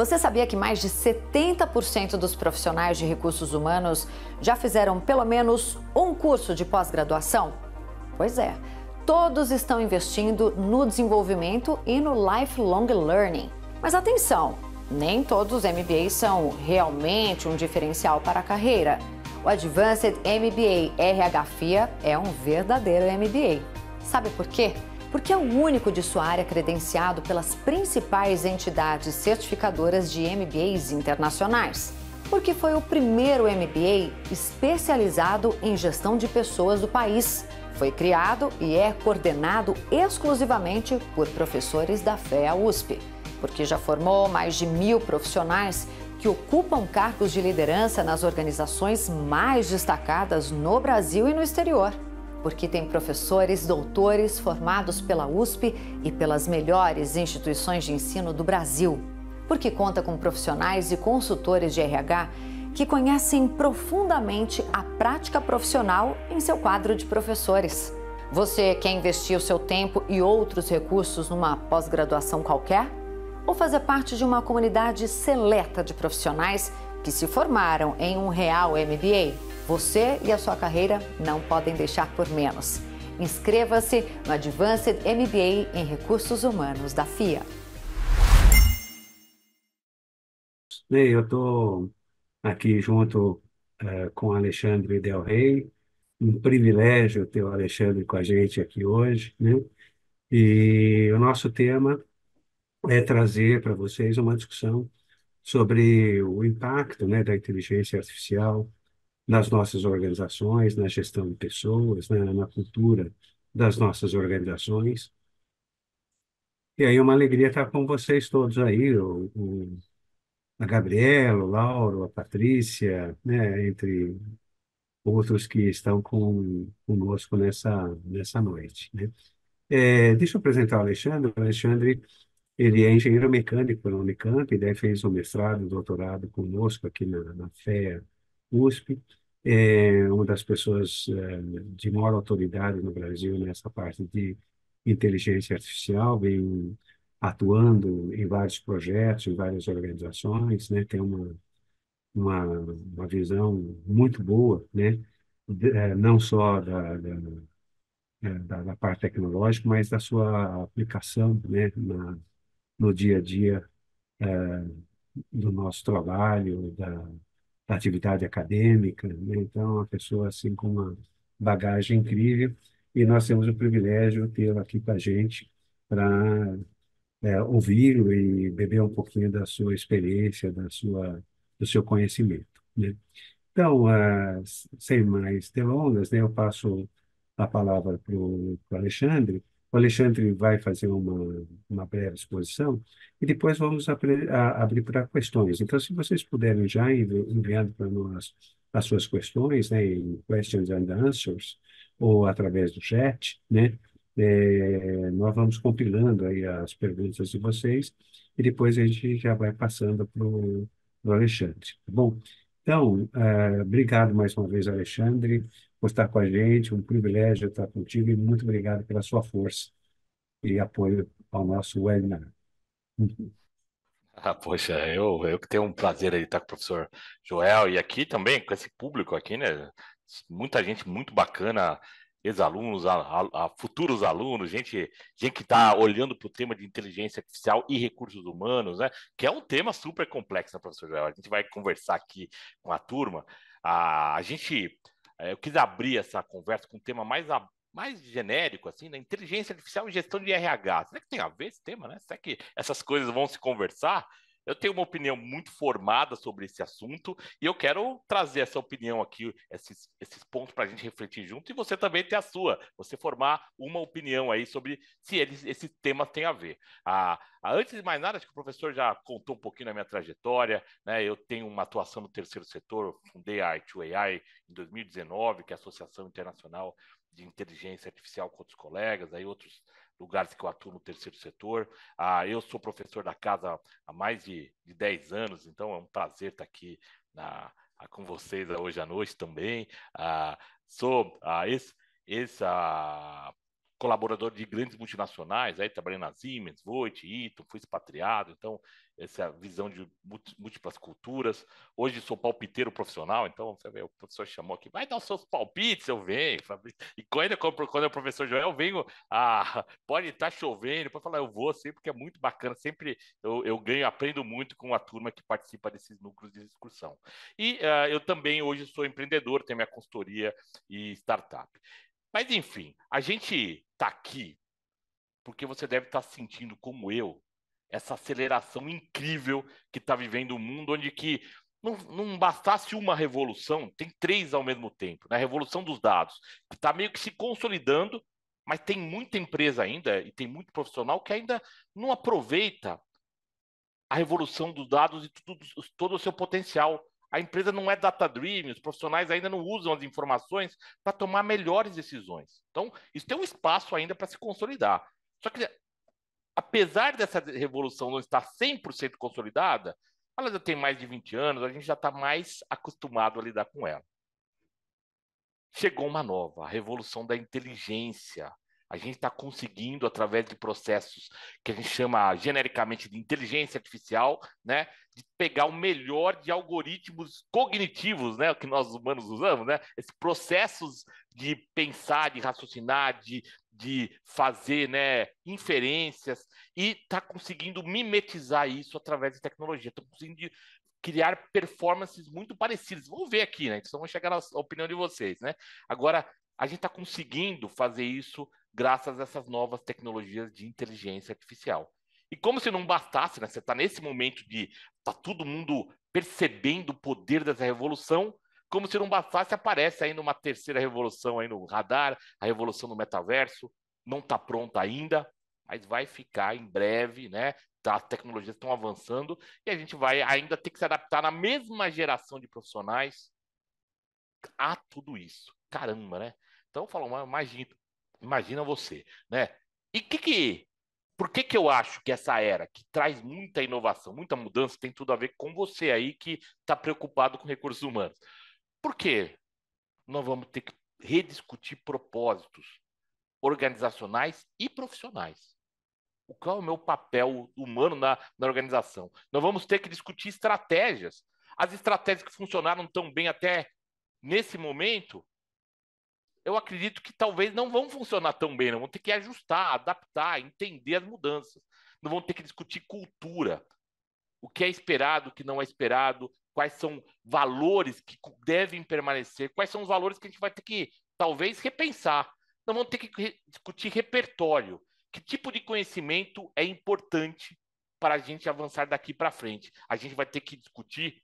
Você sabia que mais de 70% dos profissionais de recursos humanos já fizeram pelo menos um curso de pós-graduação? Pois é, todos estão investindo no desenvolvimento e no lifelong learning. Mas atenção, nem todos os MBAs são realmente um diferencial para a carreira. O Advanced MBA FIA é um verdadeiro MBA. Sabe por quê? porque é o único de sua área credenciado pelas principais entidades certificadoras de MBAs internacionais. Porque foi o primeiro MBA especializado em gestão de pessoas do país. Foi criado e é coordenado exclusivamente por professores da FEA USP. Porque já formou mais de mil profissionais que ocupam cargos de liderança nas organizações mais destacadas no Brasil e no exterior porque tem professores, doutores formados pela USP e pelas melhores instituições de ensino do Brasil. Porque conta com profissionais e consultores de RH que conhecem profundamente a prática profissional em seu quadro de professores. Você quer investir o seu tempo e outros recursos numa pós-graduação qualquer? Ou fazer parte de uma comunidade seleta de profissionais que se formaram em um real MBA? Você e a sua carreira não podem deixar por menos. Inscreva-se no Advanced MBA em Recursos Humanos da FIA. Bem, eu estou aqui junto uh, com Alexandre Del Rey. Um privilégio ter o Alexandre com a gente aqui hoje, né? E o nosso tema é trazer para vocês uma discussão sobre o impacto, né, da inteligência artificial nas nossas organizações, na gestão de pessoas, né, na cultura das nossas organizações. E aí é uma alegria estar com vocês todos aí, o, o, a Gabriela, o Lauro, a Patrícia, né, entre outros que estão com, conosco nessa, nessa noite. Né? É, deixa eu apresentar o Alexandre. O Alexandre ele é engenheiro mecânico pela Unicamp, daí né, fez o mestrado, o doutorado conosco aqui na, na FEA USP é uma das pessoas é, de maior autoridade no Brasil nessa parte de inteligência artificial, vem atuando em vários projetos, em várias organizações, né? Tem uma, uma, uma visão muito boa, né? É, não só da, é, da, da parte tecnológica, mas da sua aplicação, né? Na, no dia a dia é, do nosso trabalho, da atividade acadêmica, né? então uma pessoa assim com uma bagagem incrível e nós temos o privilégio de tê-lo aqui com a gente para é, ouvi-lo e beber um pouquinho da sua experiência, da sua do seu conhecimento, né? Então, uh, sem mais delongas, né, eu passo a palavra para o Alexandre o Alexandre vai fazer uma, uma breve exposição e depois vamos abrir para questões. Então, se vocês puderem já ir enviando para nós as suas questões, né, em questions and answers, ou através do chat, né, é, nós vamos compilando aí as perguntas de vocês e depois a gente já vai passando para o Alexandre, tá bom? Então, uh, obrigado mais uma vez, Alexandre por estar com a gente, um privilégio estar contigo e muito obrigado pela sua força e apoio ao nosso webinar. Ah, poxa, eu, eu que tenho um prazer aí estar com o professor Joel e aqui também com esse público aqui, né? Muita gente muito bacana, ex-alunos, a, a, a, futuros alunos, gente, gente que está olhando para o tema de inteligência artificial e recursos humanos, né? Que é um tema super complexo, né, professor Joel? A gente vai conversar aqui com a turma. A, a gente é, eu quis abrir essa conversa com um tema mais, mais genérico, assim, da né? inteligência artificial e gestão de RH. Será que tem a ver esse tema, né? Será que essas coisas vão se conversar? Eu tenho uma opinião muito formada sobre esse assunto e eu quero trazer essa opinião aqui, esses, esses pontos para a gente refletir junto e você também ter a sua, você formar uma opinião aí sobre se eles, esse tema tem a ver. Ah, antes de mais nada, acho que o professor já contou um pouquinho da minha trajetória, né? Eu tenho uma atuação no terceiro setor, fundei a I2AI em 2019, que é a Associação Internacional de Inteligência Artificial com outros colegas, aí outros lugares que eu atuo no terceiro setor. Ah, eu sou professor da casa há mais de, de 10 anos, então é um prazer estar aqui na, ah, com vocês hoje à noite também. Ah, sou ah, esse, esse ah, colaborador de grandes multinacionais, aí trabalhei na Siemens, Voit, Ito, fui expatriado, então essa visão de múltiplas culturas. Hoje sou palpiteiro profissional, então você vê, o professor chamou aqui, vai dar os seus palpites, eu venho. E quando, quando é o professor Joel, eu venho, ah, pode estar tá chovendo, pode falar, eu vou sempre, porque é muito bacana, sempre eu, eu ganho, aprendo muito com a turma que participa desses núcleos de discussão. E uh, eu também hoje sou empreendedor, tenho minha consultoria e startup. Mas enfim, a gente está aqui porque você deve estar tá sentindo, como eu, essa aceleração incrível que está vivendo o um mundo, onde que não, não, bastasse uma revolução, tem três ao mesmo tempo. Na né? revolução dos dados, que está meio que se consolidando, mas tem muita empresa ainda e tem muito profissional que ainda não aproveita a revolução dos dados e tudo, todo o seu potencial. A empresa não é data-driven, os profissionais ainda não usam as informações para tomar melhores decisões. Então, isso tem um espaço ainda para se consolidar. Só que, apesar dessa revolução não estar 100% consolidada, ela já tem mais de 20 anos, a gente já está mais acostumado a lidar com ela. Chegou uma nova, a revolução da inteligência a gente está conseguindo, através de processos que a gente chama genericamente de inteligência artificial, né, de pegar o melhor de algoritmos cognitivos, né, que nós humanos usamos, né, esses processos de pensar, de raciocinar, de, de fazer né, inferências, e está conseguindo mimetizar isso através de tecnologia. Estamos conseguindo criar performances muito parecidas. Vamos ver aqui, né? Então, vamos chegar na opinião de vocês, né? Agora, a gente está conseguindo fazer isso graças a essas novas tecnologias de inteligência artificial. E como se não bastasse, né? Você está nesse momento de tá todo mundo percebendo o poder dessa revolução, como se não bastasse, aparece aí numa terceira revolução aí no radar, a revolução do metaverso, não está pronta ainda, mas vai ficar em breve, né? Tá, as tecnologias estão avançando e a gente vai ainda ter que se adaptar na mesma geração de profissionais a tudo isso. Caramba, né? Então, falo, imagina, Imagina você, né? E que que, por que que eu acho que essa era que traz muita inovação, muita mudança, tem tudo a ver com você aí que está preocupado com recursos humanos? Por quê? Nós vamos ter que rediscutir propósitos organizacionais e profissionais. O qual é o meu papel humano na, na organização? Nós vamos ter que discutir estratégias. As estratégias que funcionaram tão bem até nesse momento, eu acredito que talvez não vão funcionar tão bem, não né? vão ter que ajustar, adaptar, entender as mudanças, não vão ter que discutir cultura, o que é esperado, o que não é esperado, quais são valores que devem permanecer, quais são os valores que a gente vai ter que talvez repensar, não vão ter que discutir repertório, que tipo de conhecimento é importante para a gente avançar daqui para frente. A gente vai ter que discutir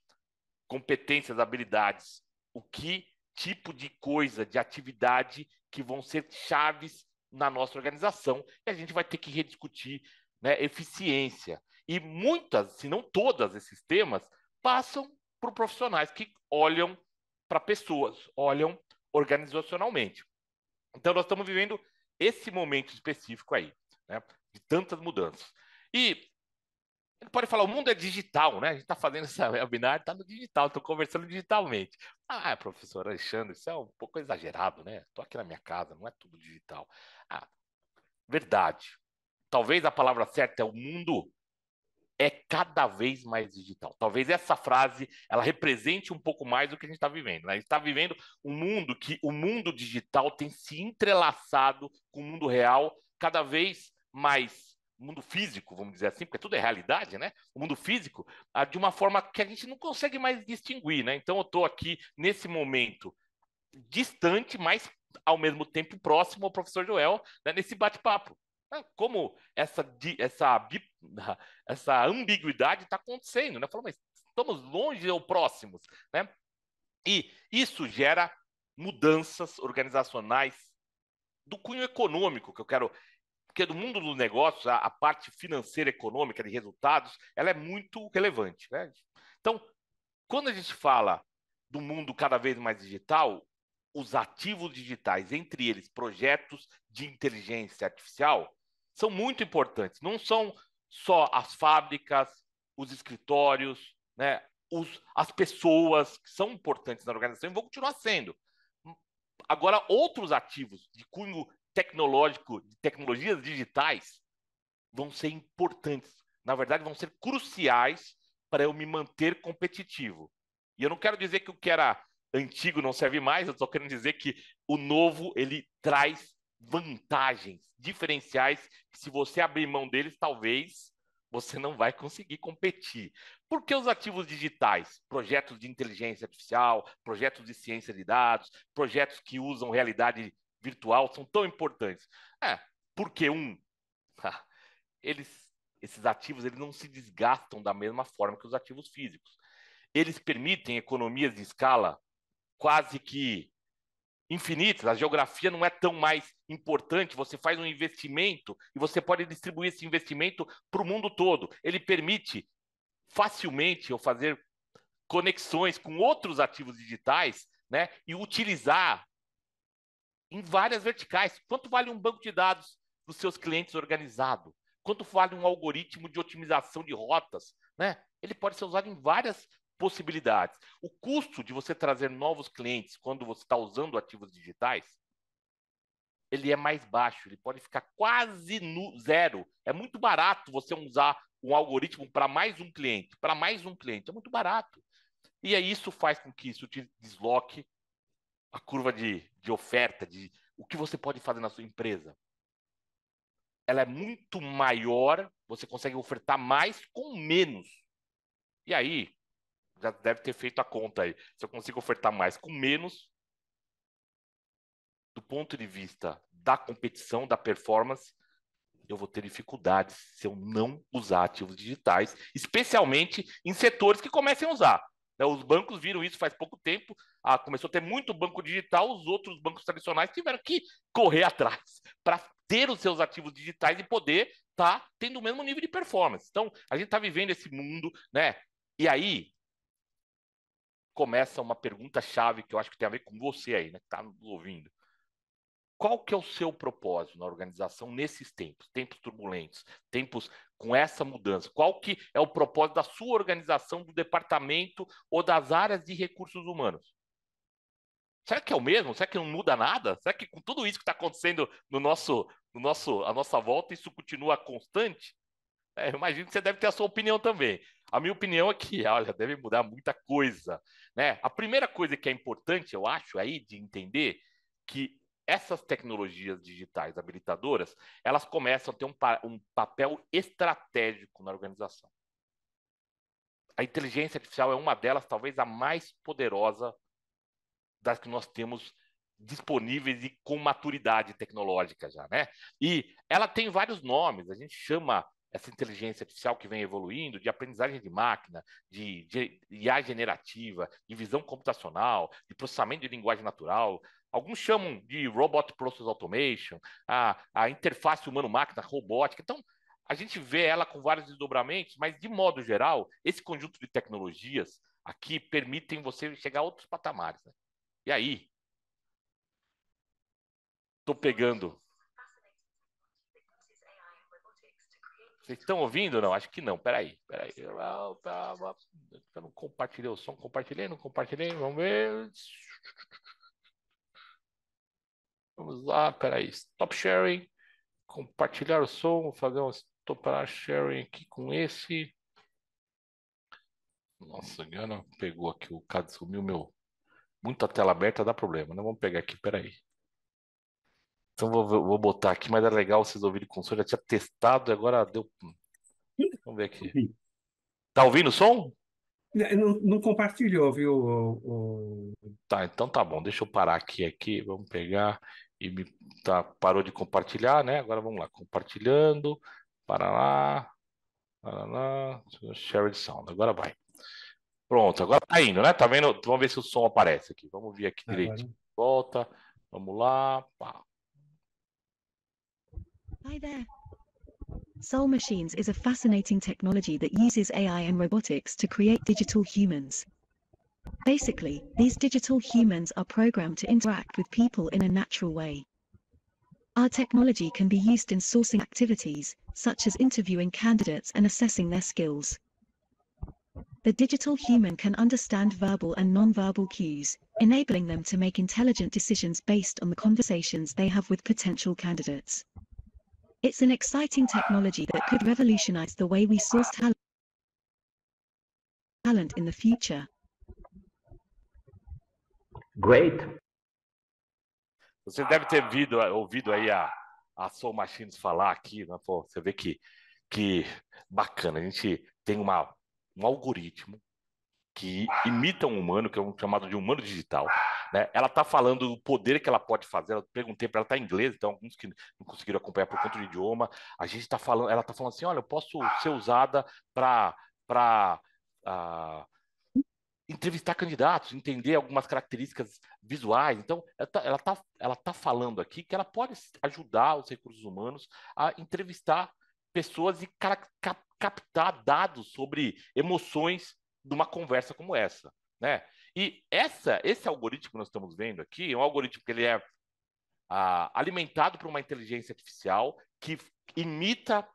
competências, habilidades, o que tipo de coisa, de atividade que vão ser chaves na nossa organização e a gente vai ter que rediscutir né, eficiência. E muitas, se não todas, esses temas passam por profissionais que olham para pessoas, olham organizacionalmente. Então, nós estamos vivendo esse momento específico aí, né, de tantas mudanças. E ele pode falar, o mundo é digital, né? A gente está fazendo essa webinar, está no digital, estou conversando digitalmente. Ah, professor Alexandre, isso é um pouco exagerado, né? Estou aqui na minha casa, não é tudo digital. Ah, verdade. Talvez a palavra certa é o mundo é cada vez mais digital. Talvez essa frase ela represente um pouco mais o que a gente está vivendo. Né? A gente está vivendo um mundo que o mundo digital tem se entrelaçado com o mundo real cada vez mais mundo físico, vamos dizer assim, porque tudo é realidade, né? O mundo físico, ah, de uma forma que a gente não consegue mais distinguir, né? Então eu estou aqui nesse momento distante, mas ao mesmo tempo próximo ao professor Joel né? nesse bate-papo. Ah, como essa, essa, essa ambiguidade está acontecendo, né? Falou, mas estamos longe ou próximos, né? E isso gera mudanças organizacionais do cunho econômico que eu quero porque do mundo do negócio, a, a, parte financeira, econômica, de resultados, ela é muito relevante. Né? Então, quando a gente fala do mundo cada vez mais digital, os ativos digitais, entre eles projetos de inteligência artificial, são muito importantes. Não são só as fábricas, os escritórios, né, os, as pessoas que são importantes na organização e vão continuar sendo. Agora, outros ativos de cunho tecnológico, de tecnologias digitais, vão ser importantes. Na verdade, vão ser cruciais para eu me manter competitivo. E eu não quero dizer que o que era antigo não serve mais, eu só quero dizer que o novo ele traz vantagens diferenciais que se você abrir mão deles, talvez você não vai conseguir competir. Por que os ativos digitais? Projetos de inteligência artificial, projetos de ciência de dados, projetos que usam realidade virtual são tão importantes? É, porque um, eles, esses ativos eles não se desgastam da mesma forma que os ativos físicos. Eles permitem economias de escala quase que infinitas. A geografia não é tão mais importante. Você faz um investimento e você pode distribuir esse investimento para o mundo todo. Ele permite facilmente eu fazer conexões com outros ativos digitais né, e utilizar em várias verticais. Quanto vale um banco de dados dos seus clientes organizado? Quanto vale um algoritmo de otimização de rotas? Né? Ele pode ser usado em várias possibilidades. O custo de você trazer novos clientes quando você está usando ativos digitais, ele é mais baixo, ele pode ficar quase no zero. É muito barato você usar um algoritmo para mais um cliente, para mais um cliente, é muito barato. E aí isso faz com que isso te desloque a curva de, de oferta, de o que você pode fazer na sua empresa, ela é muito maior, você consegue ofertar mais com menos. E aí, já deve ter feito a conta aí. Se eu consigo ofertar mais com menos, do ponto de vista da competição, da performance, eu vou ter dificuldades se eu não usar ativos digitais, especialmente em setores que comecem a usar. Né, os bancos viram isso faz pouco tempo. Ah, começou a ter muito banco digital, os outros bancos tradicionais tiveram que correr atrás para ter os seus ativos digitais e poder estar tá tendo o mesmo nível de performance. Então, a gente está vivendo esse mundo, né? E aí começa uma pergunta chave que eu acho que tem a ver com você aí, né? Que está nos ouvindo. Qual que é o seu propósito na organização nesses tempos, tempos turbulentos, tempos com essa mudança? Qual que é o propósito da sua organização, do departamento ou das áreas de recursos humanos? Será que é o mesmo? Será que não muda nada? Será que com tudo isso que está acontecendo no nosso, no nosso, à nossa volta, isso continua constante? É, imagino que você deve ter a sua opinião também. A minha opinião é que, olha, deve mudar muita coisa. Né? A primeira coisa que é importante, eu acho, aí de entender que essas tecnologias digitais habilitadoras, elas começam a ter um, um papel estratégico na organização. A inteligência artificial é uma delas, talvez a mais poderosa das que nós temos disponíveis e com maturidade tecnológica já, né? E ela tem vários nomes, a gente chama essa inteligência artificial que vem evoluindo de aprendizagem de máquina, de, de IA generativa, de visão computacional, de processamento de linguagem natural, Alguns chamam de Robot Process Automation, a, a interface humano-máquina robótica. Então, a gente vê ela com vários desdobramentos, mas, de modo geral, esse conjunto de tecnologias aqui permitem você chegar a outros patamares. Né? E aí? Estou pegando. Vocês estão ouvindo ou não? Acho que não. aí, peraí. Eu não compartilhei o som. Compartilhei, não compartilhei. Vamos ver. Vamos lá, peraí. Stop sharing. Compartilhar o som. Vou fazer um stop sharing aqui com esse. Nossa, Gana pegou aqui o cara sumiu meu. Muita tela aberta dá problema, né? Vamos pegar aqui, peraí. Então vou, vou botar aqui, mas era é legal vocês ouvirem com som. Já tinha testado e agora deu. Hum. Vamos ver aqui. Tá ouvindo o som? É, não, não compartilhou, viu? O, o... Tá, então tá bom. Deixa eu parar aqui, aqui. Vamos pegar e me tá, parou de compartilhar, né? Agora vamos lá, compartilhando, para lá, para lá, de sound, agora vai. Pronto, agora tá indo, né? Tá vendo? Vamos ver se o som aparece aqui. Vamos ver aqui agora. direitinho. Volta, vamos lá. Pá. Hi there. Soul Machines is a fascinating technology that uses AI and robotics to create digital humans. Basically, these digital humans are programmed to interact with people in a natural way. Our technology can be used in sourcing activities, such as interviewing candidates and assessing their skills. The digital human can understand verbal and nonverbal cues, enabling them to make intelligent decisions based on the conversations they have with potential candidates. It's an exciting technology that could revolutionize the way we source talent in the future. Great. Você deve ter ouvido, ouvido aí a, a Soul Machines falar aqui, né? Pô, você vê que, que bacana. A gente tem uma, um algoritmo que imita um humano, que é um chamado de humano digital. Né? Ela está falando o poder que ela pode fazer. Eu perguntei para ela, está em inglês, então alguns que não conseguiram acompanhar por conta do idioma. A gente está falando, ela está falando assim, olha, eu posso ser usada para para uh, ah, entrevistar candidatos, entender algumas características visuais. Então, ela está tá, ela tá falando aqui que ela pode ajudar os recursos humanos a entrevistar pessoas e captar dados sobre emoções de uma conversa como essa, né? E essa, esse algoritmo que nós estamos vendo aqui é um algoritmo que ele é ah, alimentado por uma inteligência artificial que imita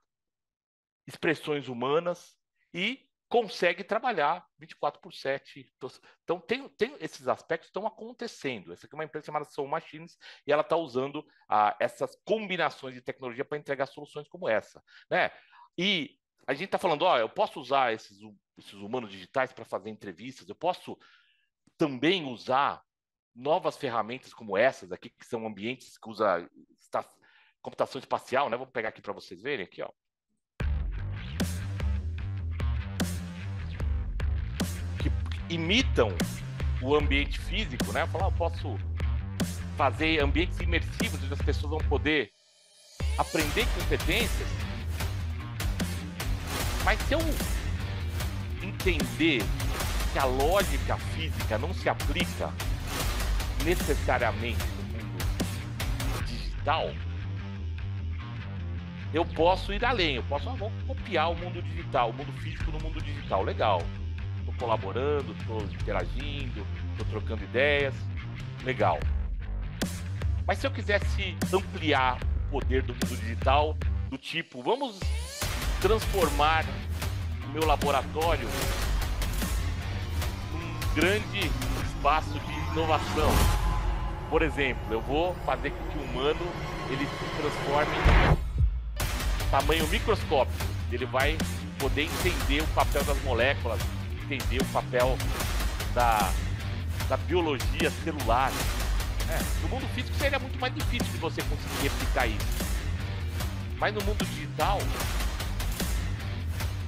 expressões humanas e consegue trabalhar 24 por 7. Então, então, tem, tem esses aspectos estão acontecendo. Essa aqui é uma empresa chamada Soul Machines e ela está usando ah, essas combinações de tecnologia para entregar soluções como essa. Né? E a gente está falando, ó, eu posso usar esses, hum, esses humanos digitais para fazer entrevistas, eu posso também usar novas ferramentas como essas aqui, que são ambientes que usa computação espacial, né? Vou pegar aqui para vocês verem aqui, ó. imitam o ambiente físico, né? Falar, eu posso fazer ambientes imersivos onde as pessoas vão poder aprender competências. Mas se eu entender que a lógica física não se aplica necessariamente no mundo digital, eu posso ir além, eu posso ah, copiar o mundo digital, o mundo físico no mundo digital, legal colaborando, estou interagindo, estou trocando ideias. Legal. Mas se eu quisesse ampliar o poder do mundo digital, do tipo, vamos transformar o meu laboratório num grande espaço de inovação. Por exemplo, eu vou fazer com que o humano ele se transforme em tamanho microscópico. Ele vai poder entender o papel das moléculas, entender o papel da, da biologia celular. Né? No mundo físico seria muito mais difícil de você conseguir replicar isso. Mas no mundo digital,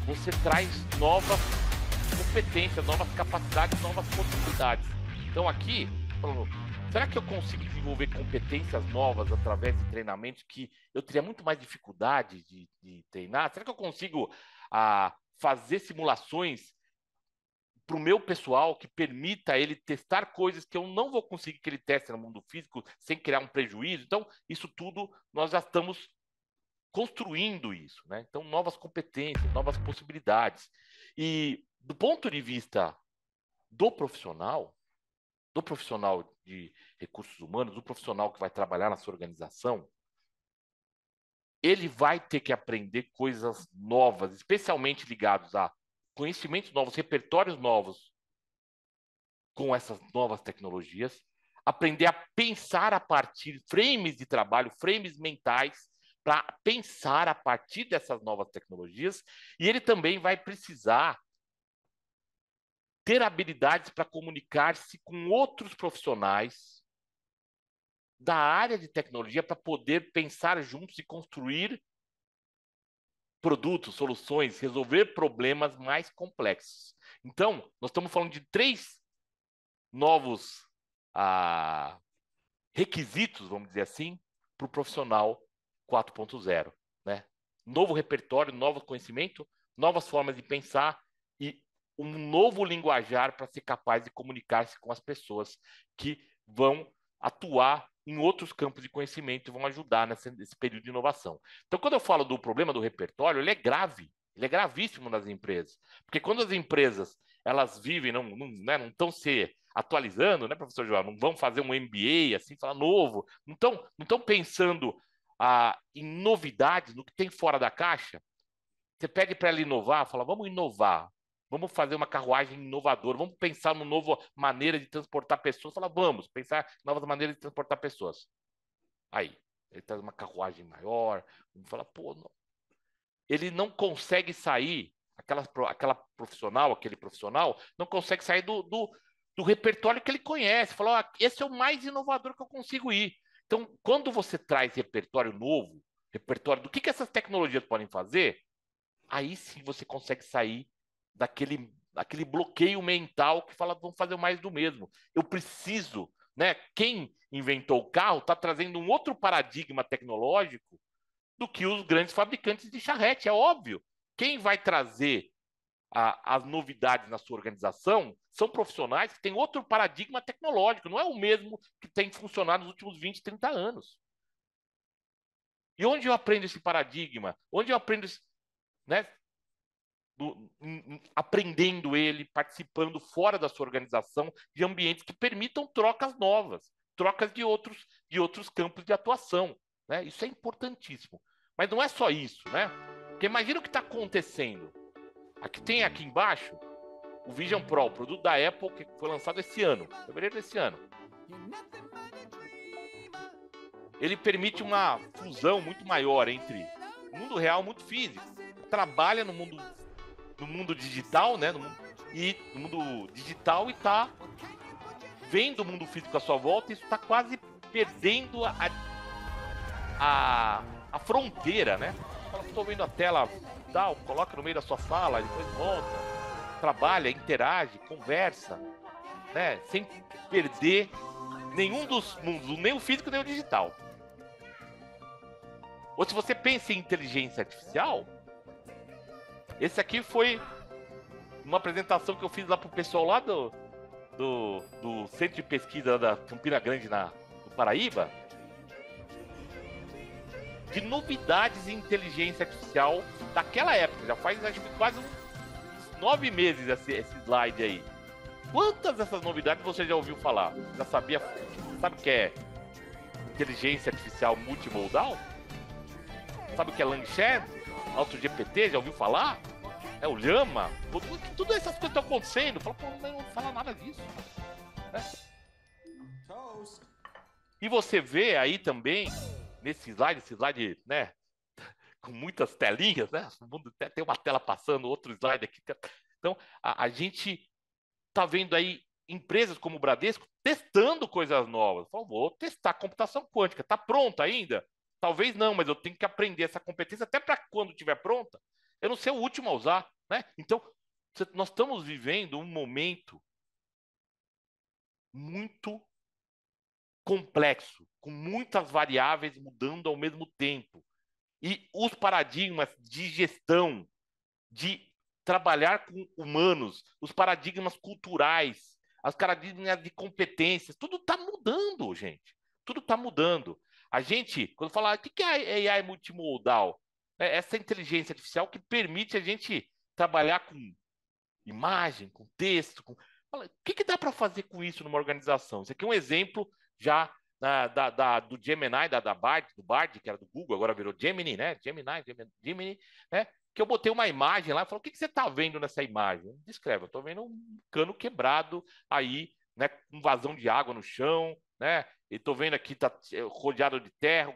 você traz novas competências, novas capacidades, novas possibilidades. Então aqui, será que eu consigo desenvolver competências novas através de treinamentos que eu teria muito mais dificuldade de, de treinar? Será que eu consigo ah, fazer simulações para o meu pessoal que permita ele testar coisas que eu não vou conseguir que ele teste no mundo físico sem criar um prejuízo. Então, isso tudo nós já estamos construindo isso, né? Então, novas competências, novas possibilidades. E do ponto de vista do profissional, do profissional de recursos humanos, do profissional que vai trabalhar na sua organização, ele vai ter que aprender coisas novas, especialmente ligados a conhecimentos novos, repertórios novos com essas novas tecnologias, aprender a pensar a partir frames de trabalho, frames mentais para pensar a partir dessas novas tecnologias, e ele também vai precisar ter habilidades para comunicar-se com outros profissionais da área de tecnologia para poder pensar juntos e construir produtos, soluções, resolver problemas mais complexos. Então, nós estamos falando de três novos ah, requisitos, vamos dizer assim, para o profissional 4.0. Né? Novo repertório, novo conhecimento, novas formas de pensar e um novo linguajar para ser capaz de comunicar-se com as pessoas que vão atuar em outros campos de conhecimento vão ajudar nesse, nesse, período de inovação. Então, quando eu falo do problema do repertório, ele é grave, ele é gravíssimo nas empresas, porque quando as empresas elas vivem, não estão não, né, não se atualizando, né, professor João? Não vão fazer um MBA assim, falar novo, não estão não tão pensando ah, em novidades, no que tem fora da caixa. Você pede para ela inovar, fala, vamos inovar. Vamos fazer uma carruagem inovadora, vamos pensar numa nova maneira de transportar pessoas. Fala, vamos pensar novas maneiras de transportar pessoas. Aí, ele traz uma carruagem maior, vamos falar, pô, não. ele não consegue sair, aquela, aquela profissional, aquele profissional, não consegue sair do, do, do repertório que ele conhece. Fala, esse é o mais inovador que eu consigo ir. Então, quando você traz repertório novo, repertório do que, que essas tecnologias podem fazer, aí sim você consegue sair daquele aquele bloqueio mental que fala, vamos fazer mais do mesmo. Eu preciso, né? Quem inventou o carro está trazendo um outro paradigma tecnológico do que os grandes fabricantes de charrete, é óbvio. Quem vai trazer a, as novidades na sua organização são profissionais que têm outro paradigma tecnológico, não é o mesmo que tem funcionado nos últimos 20, 30 anos. E onde eu aprendo esse paradigma? Onde eu aprendo esse, né? do, aprendendo ele, participando fora da sua organização, de ambientes que permitam trocas novas, trocas de outros, de outros campos de atuação. Né? Isso é importantíssimo. Mas não é só isso, né? Porque imagina o que está acontecendo. Aqui tem aqui embaixo o Vision Pro, produto da Apple que foi lançado esse ano, fevereiro desse ano. Ele permite uma fusão muito maior entre mundo real e mundo físico. Trabalha no mundo no mundo digital, né? No mundo, e no mundo digital e tá vendo o mundo físico à sua volta, isso está quase perdendo a, a, a fronteira, né? Estou vendo a tela, tal, coloca no meio da sua fala, depois volta, trabalha, interage, conversa, né? Sem perder nenhum dos mundos, nem o físico nem o digital. Ou se você pensa em inteligência artificial, esse aqui foi uma apresentação que eu fiz lá pro pessoal lá do, do, do centro de pesquisa da Campina Grande, na do Paraíba, de novidades em inteligência artificial daquela época. Já faz acho que quase nove meses esse, esse slide aí. Quantas dessas novidades você já ouviu falar? Já sabia? Sabe o que é inteligência artificial multimodal? Sabe o que é Langchat? AutoGPT, já ouviu falar? é o Lhama, tudo, tudo essas coisas estão acontecendo. Fala, pô, não fala nada disso. É. E você vê aí também, nesse slide, esse slide, né? Com muitas telinhas, né? Tem uma tela passando, outro slide aqui. Tá. Então, a, a gente tá vendo aí empresas como o Bradesco testando coisas novas. Fala, vou testar computação quântica. Está pronta ainda? Talvez não, mas eu tenho que aprender essa competência até para quando estiver pronta. Eu não sei o último a usar. Né? Então, nós estamos vivendo um momento muito complexo, com muitas variáveis mudando ao mesmo tempo. E os paradigmas de gestão, de trabalhar com humanos, os paradigmas culturais, as paradigmas de competências, tudo está mudando, gente. Tudo está mudando. A gente, quando falar, ah, o que é AI multimodal? É essa inteligência artificial que permite a gente trabalhar com imagem, com texto, com... o que, que dá para fazer com isso numa organização? Isso aqui é um exemplo já da, da, da, do Gemini, da, da Bard, do Bard, que era do Google, agora virou Gemini, né? Gemini, Gemini, Gemini né? Que eu botei uma imagem lá e falei, o que, que você está vendo nessa imagem? Descreve, eu estou vendo um cano quebrado aí, né? Com um vazão de água no chão, né? E estou vendo aqui, está é, rodeado de terra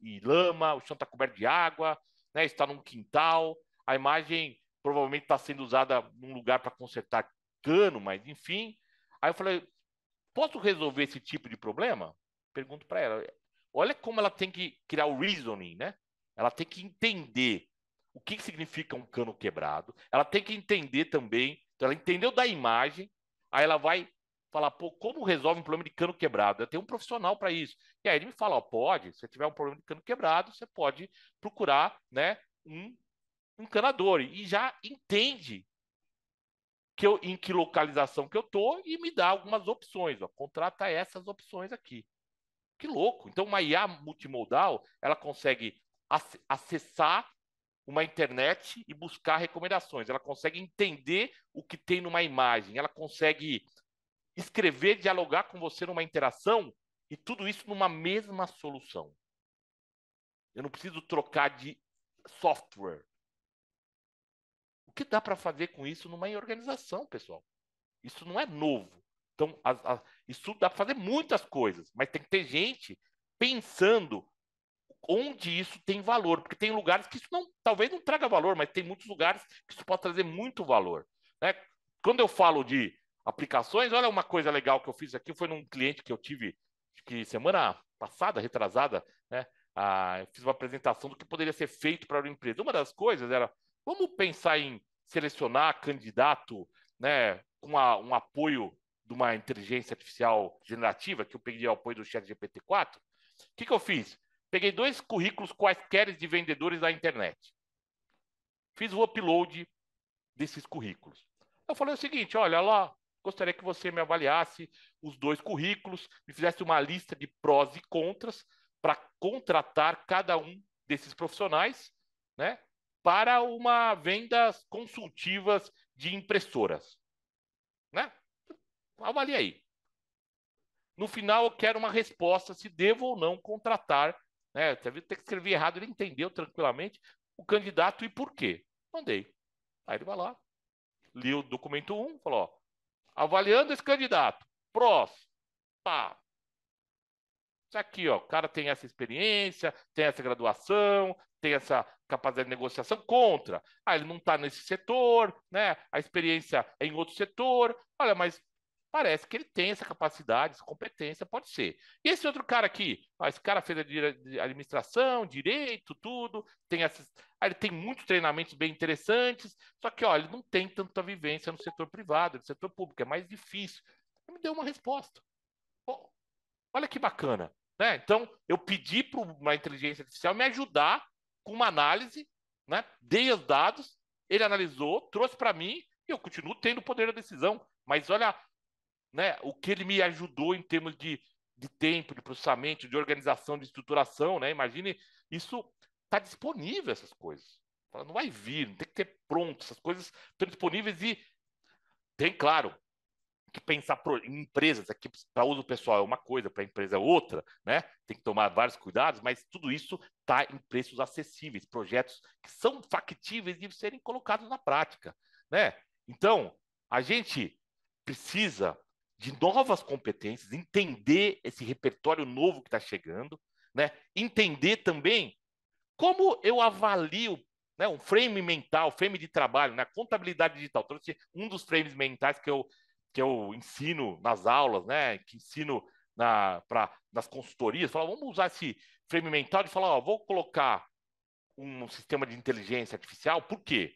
e lama, o chão está coberto de água, né? Está num quintal, a imagem provavelmente está sendo usada num lugar para consertar cano, mas enfim. Aí eu falei: posso resolver esse tipo de problema? Pergunto para ela. Olha como ela tem que criar o reasoning, né? Ela tem que entender o que, significa um cano quebrado. Ela tem que entender também. Então ela entendeu da imagem, aí ela vai falar, pô, como resolve um problema de cano quebrado? Eu tenho um profissional para isso. E aí ele me fala, ó, pode, se tiver um problema de cano quebrado, você pode procurar, né, um encanador e já entende que eu, em que localização que eu tô e me dá algumas opções. Ó, contrata essas opções aqui. Que louco! Então, uma IA multimodal, ela consegue acessar uma internet e buscar recomendações. Ela consegue entender o que tem numa imagem. Ela consegue escrever, dialogar com você numa interação e tudo isso numa mesma solução. Eu não preciso trocar de software. O que dá para fazer com isso numa organização, pessoal? Isso não é novo. Então, isso dá para fazer muitas coisas, mas tem que ter gente pensando onde isso tem valor, porque tem lugares que isso não, talvez não traga valor, mas tem muitos lugares que isso pode trazer muito valor. Né? Quando eu falo de aplicações, olha uma coisa legal que eu fiz aqui, foi num cliente que eu tive que semana passada, retrasada, né? Ah, eu fiz uma apresentação do que poderia ser feito para a empresa. Uma das coisas era Vamos pensar em selecionar candidato né, com a, um apoio de uma inteligência artificial generativa, que eu peguei o apoio do chat GPT-4. O que, que eu fiz? Peguei dois currículos quaisquer de vendedores da internet. Fiz o upload desses currículos. Eu falei o seguinte: olha lá, gostaria que você me avaliasse os dois currículos, me fizesse uma lista de prós e contras para contratar cada um desses profissionais, né? para uma vendas consultivas de impressoras. Né? Avalie aí. No final, eu quero uma resposta se devo ou não contratar. Né? Teve que escrever errado, ele entendeu tranquilamente o candidato e por quê. Mandei. Aí ele vai lá, li o documento 1, um, falou: ó, avaliando esse candidato, prof, pá, isso aqui, ó, o cara tem essa experiência, tem essa graduação, tem essa capacidade de negociação contra. Ah, ele não está nesse setor, né? A experiência é em outro setor. Olha, mas parece que ele tem essa capacidade, essa competência, pode ser. E esse outro cara aqui, ó, ah, esse cara fez administração, direito, tudo, tem essas, ah, ele tem muitos treinamentos bem interessantes, só que ó, ele não tem tanta vivência no setor privado, no setor público, é mais difícil. Ele me deu uma resposta. olha que bacana. Né? Então, eu pedi para uma inteligência artificial me ajudar com uma análise, né? dei os dados, ele analisou, trouxe para mim e eu continuo tendo o poder da decisão. Mas olha né, o que ele me ajudou em termos de, de tempo, de processamento, de organização, de estruturação. Né? Imagine, isso está disponível, essas coisas. Não vai vir, não tem que ter pronto, essas coisas estão disponíveis e tem, claro, que pensar pro, em empresas aqui é para uso pessoal é uma coisa, para empresa é outra, né? Tem que tomar vários cuidados, mas tudo isso está em preços acessíveis, projetos que são factíveis de serem colocados na prática, né? Então, a gente precisa de novas competências, entender esse repertório novo que está chegando, né? Entender também como eu avalio né, um frame mental, frame de trabalho, na né? contabilidade digital. Trouxe um dos frames mentais que eu que eu ensino nas aulas, né? Que ensino na, pra, nas consultorias, falar, vamos usar esse frame mental e falar, ó, vou colocar um sistema de inteligência artificial, por quê?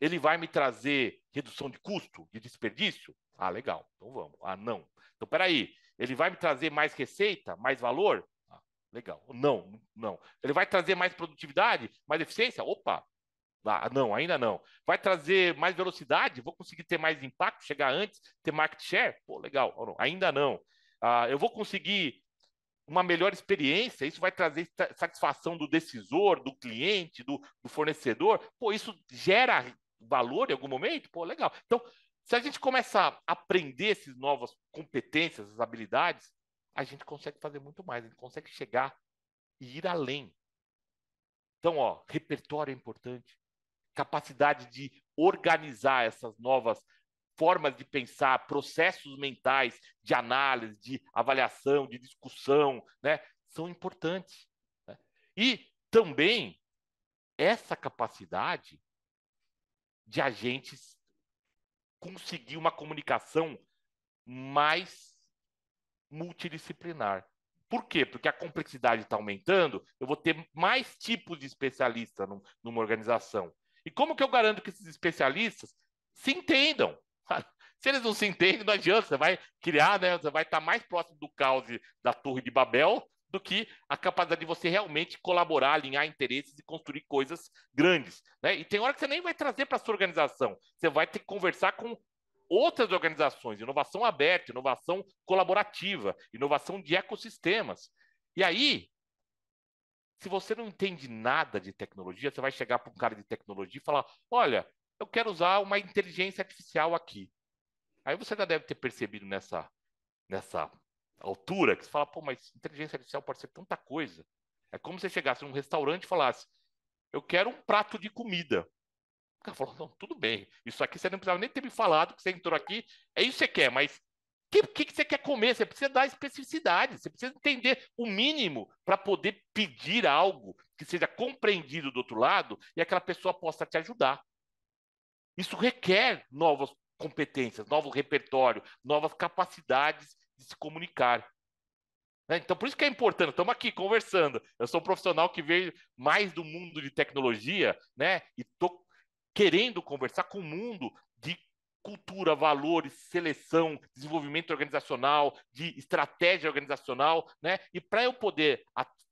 Ele vai me trazer redução de custo, de desperdício? Ah, legal, então vamos. Ah, não. Então, peraí, ele vai me trazer mais receita, mais valor? Ah, legal. Não, não. Ele vai trazer mais produtividade, mais eficiência? Opa, ah, não, ainda não. Vai trazer mais velocidade? Vou conseguir ter mais impacto, chegar antes, ter market share? Pô, legal. Não, ainda não. Ah, eu vou conseguir uma melhor experiência? Isso vai trazer satisfação do decisor, do cliente, do, do fornecedor? Pô, isso gera valor em algum momento? Pô, legal. Então, se a gente começa a aprender essas novas competências, essas habilidades, a gente consegue fazer muito mais, a gente consegue chegar e ir além. Então, ó, repertório é importante, capacidade de organizar essas novas formas de pensar, processos mentais de análise, de avaliação, de discussão, né, são importantes. Né? E também essa capacidade de agentes conseguir uma comunicação mais multidisciplinar. Por quê? Porque a complexidade está aumentando, eu vou ter mais tipos de especialista numa organização. E como que eu garanto que esses especialistas se entendam? Se eles não se entendem, não adianta, você vai criar, né? Você vai estar tá mais próximo do caos da Torre de Babel do que a capacidade de você realmente colaborar, alinhar interesses e construir coisas grandes. Né? E tem hora que você nem vai trazer para sua organização. Você vai ter que conversar com outras organizações, inovação aberta, inovação colaborativa, inovação de ecossistemas. E aí, se você não entende nada de tecnologia, você vai chegar para um cara de tecnologia e falar: olha, eu quero usar uma inteligência artificial aqui. Aí você já deve ter percebido nessa, nessa altura que você fala: pô, mas inteligência artificial pode ser tanta coisa. É como se você chegasse num restaurante e falasse: eu quero um prato de comida. O cara falou: não, tudo bem, isso aqui você não precisava nem ter me falado, que você entrou aqui, é isso que você quer, mas que, que, que você quer comer? Você precisa dar especificidade, você precisa entender o mínimo para poder pedir algo que seja compreendido do outro lado e aquela pessoa possa te ajudar. Isso requer novas competências, novo repertório, novas capacidades de se comunicar. Né? Então, por isso que é importante, estamos aqui conversando. Eu sou um profissional que veio mais do mundo de tecnologia, né? E estou querendo conversar com o mundo de cultura, valores, seleção, desenvolvimento organizacional, de estratégia organizacional, né? E para eu poder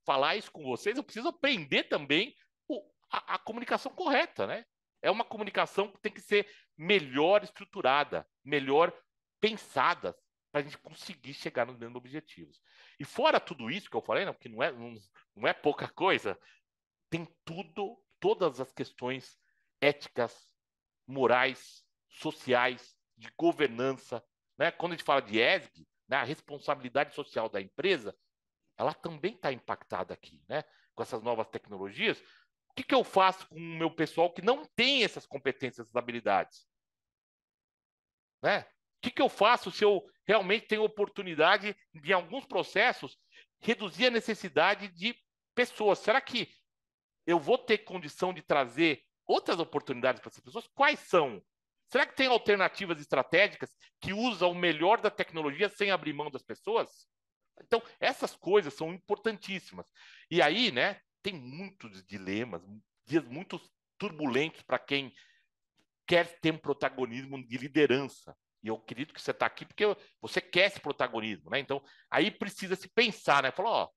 falar isso com vocês, eu preciso aprender também o, a, a comunicação correta, né? É uma comunicação que tem que ser melhor estruturada, melhor pensada, para a gente conseguir chegar nos mesmos objetivos. E fora tudo isso que eu falei, não, que não é, não, não é pouca coisa, tem tudo, todas as questões éticas, morais, sociais, de governança. Né? Quando a gente fala de ESG, né, a responsabilidade social da empresa, ela também está impactada aqui, né? com essas novas tecnologias. O que, que eu faço com o meu pessoal que não tem essas competências, essas habilidades? Né? O que, que eu faço se eu realmente tenho oportunidade de, em alguns processos, reduzir a necessidade de pessoas? Será que eu vou ter condição de trazer outras oportunidades para essas pessoas? Quais são? Será que tem alternativas estratégicas que usam o melhor da tecnologia sem abrir mão das pessoas? Então, essas coisas são importantíssimas. E aí, né, tem muitos dilemas, dias muito turbulentos para quem quer ter um protagonismo de liderança. E eu acredito que você está aqui porque você quer esse protagonismo, né? Então, aí precisa se pensar, né? Falou, ó,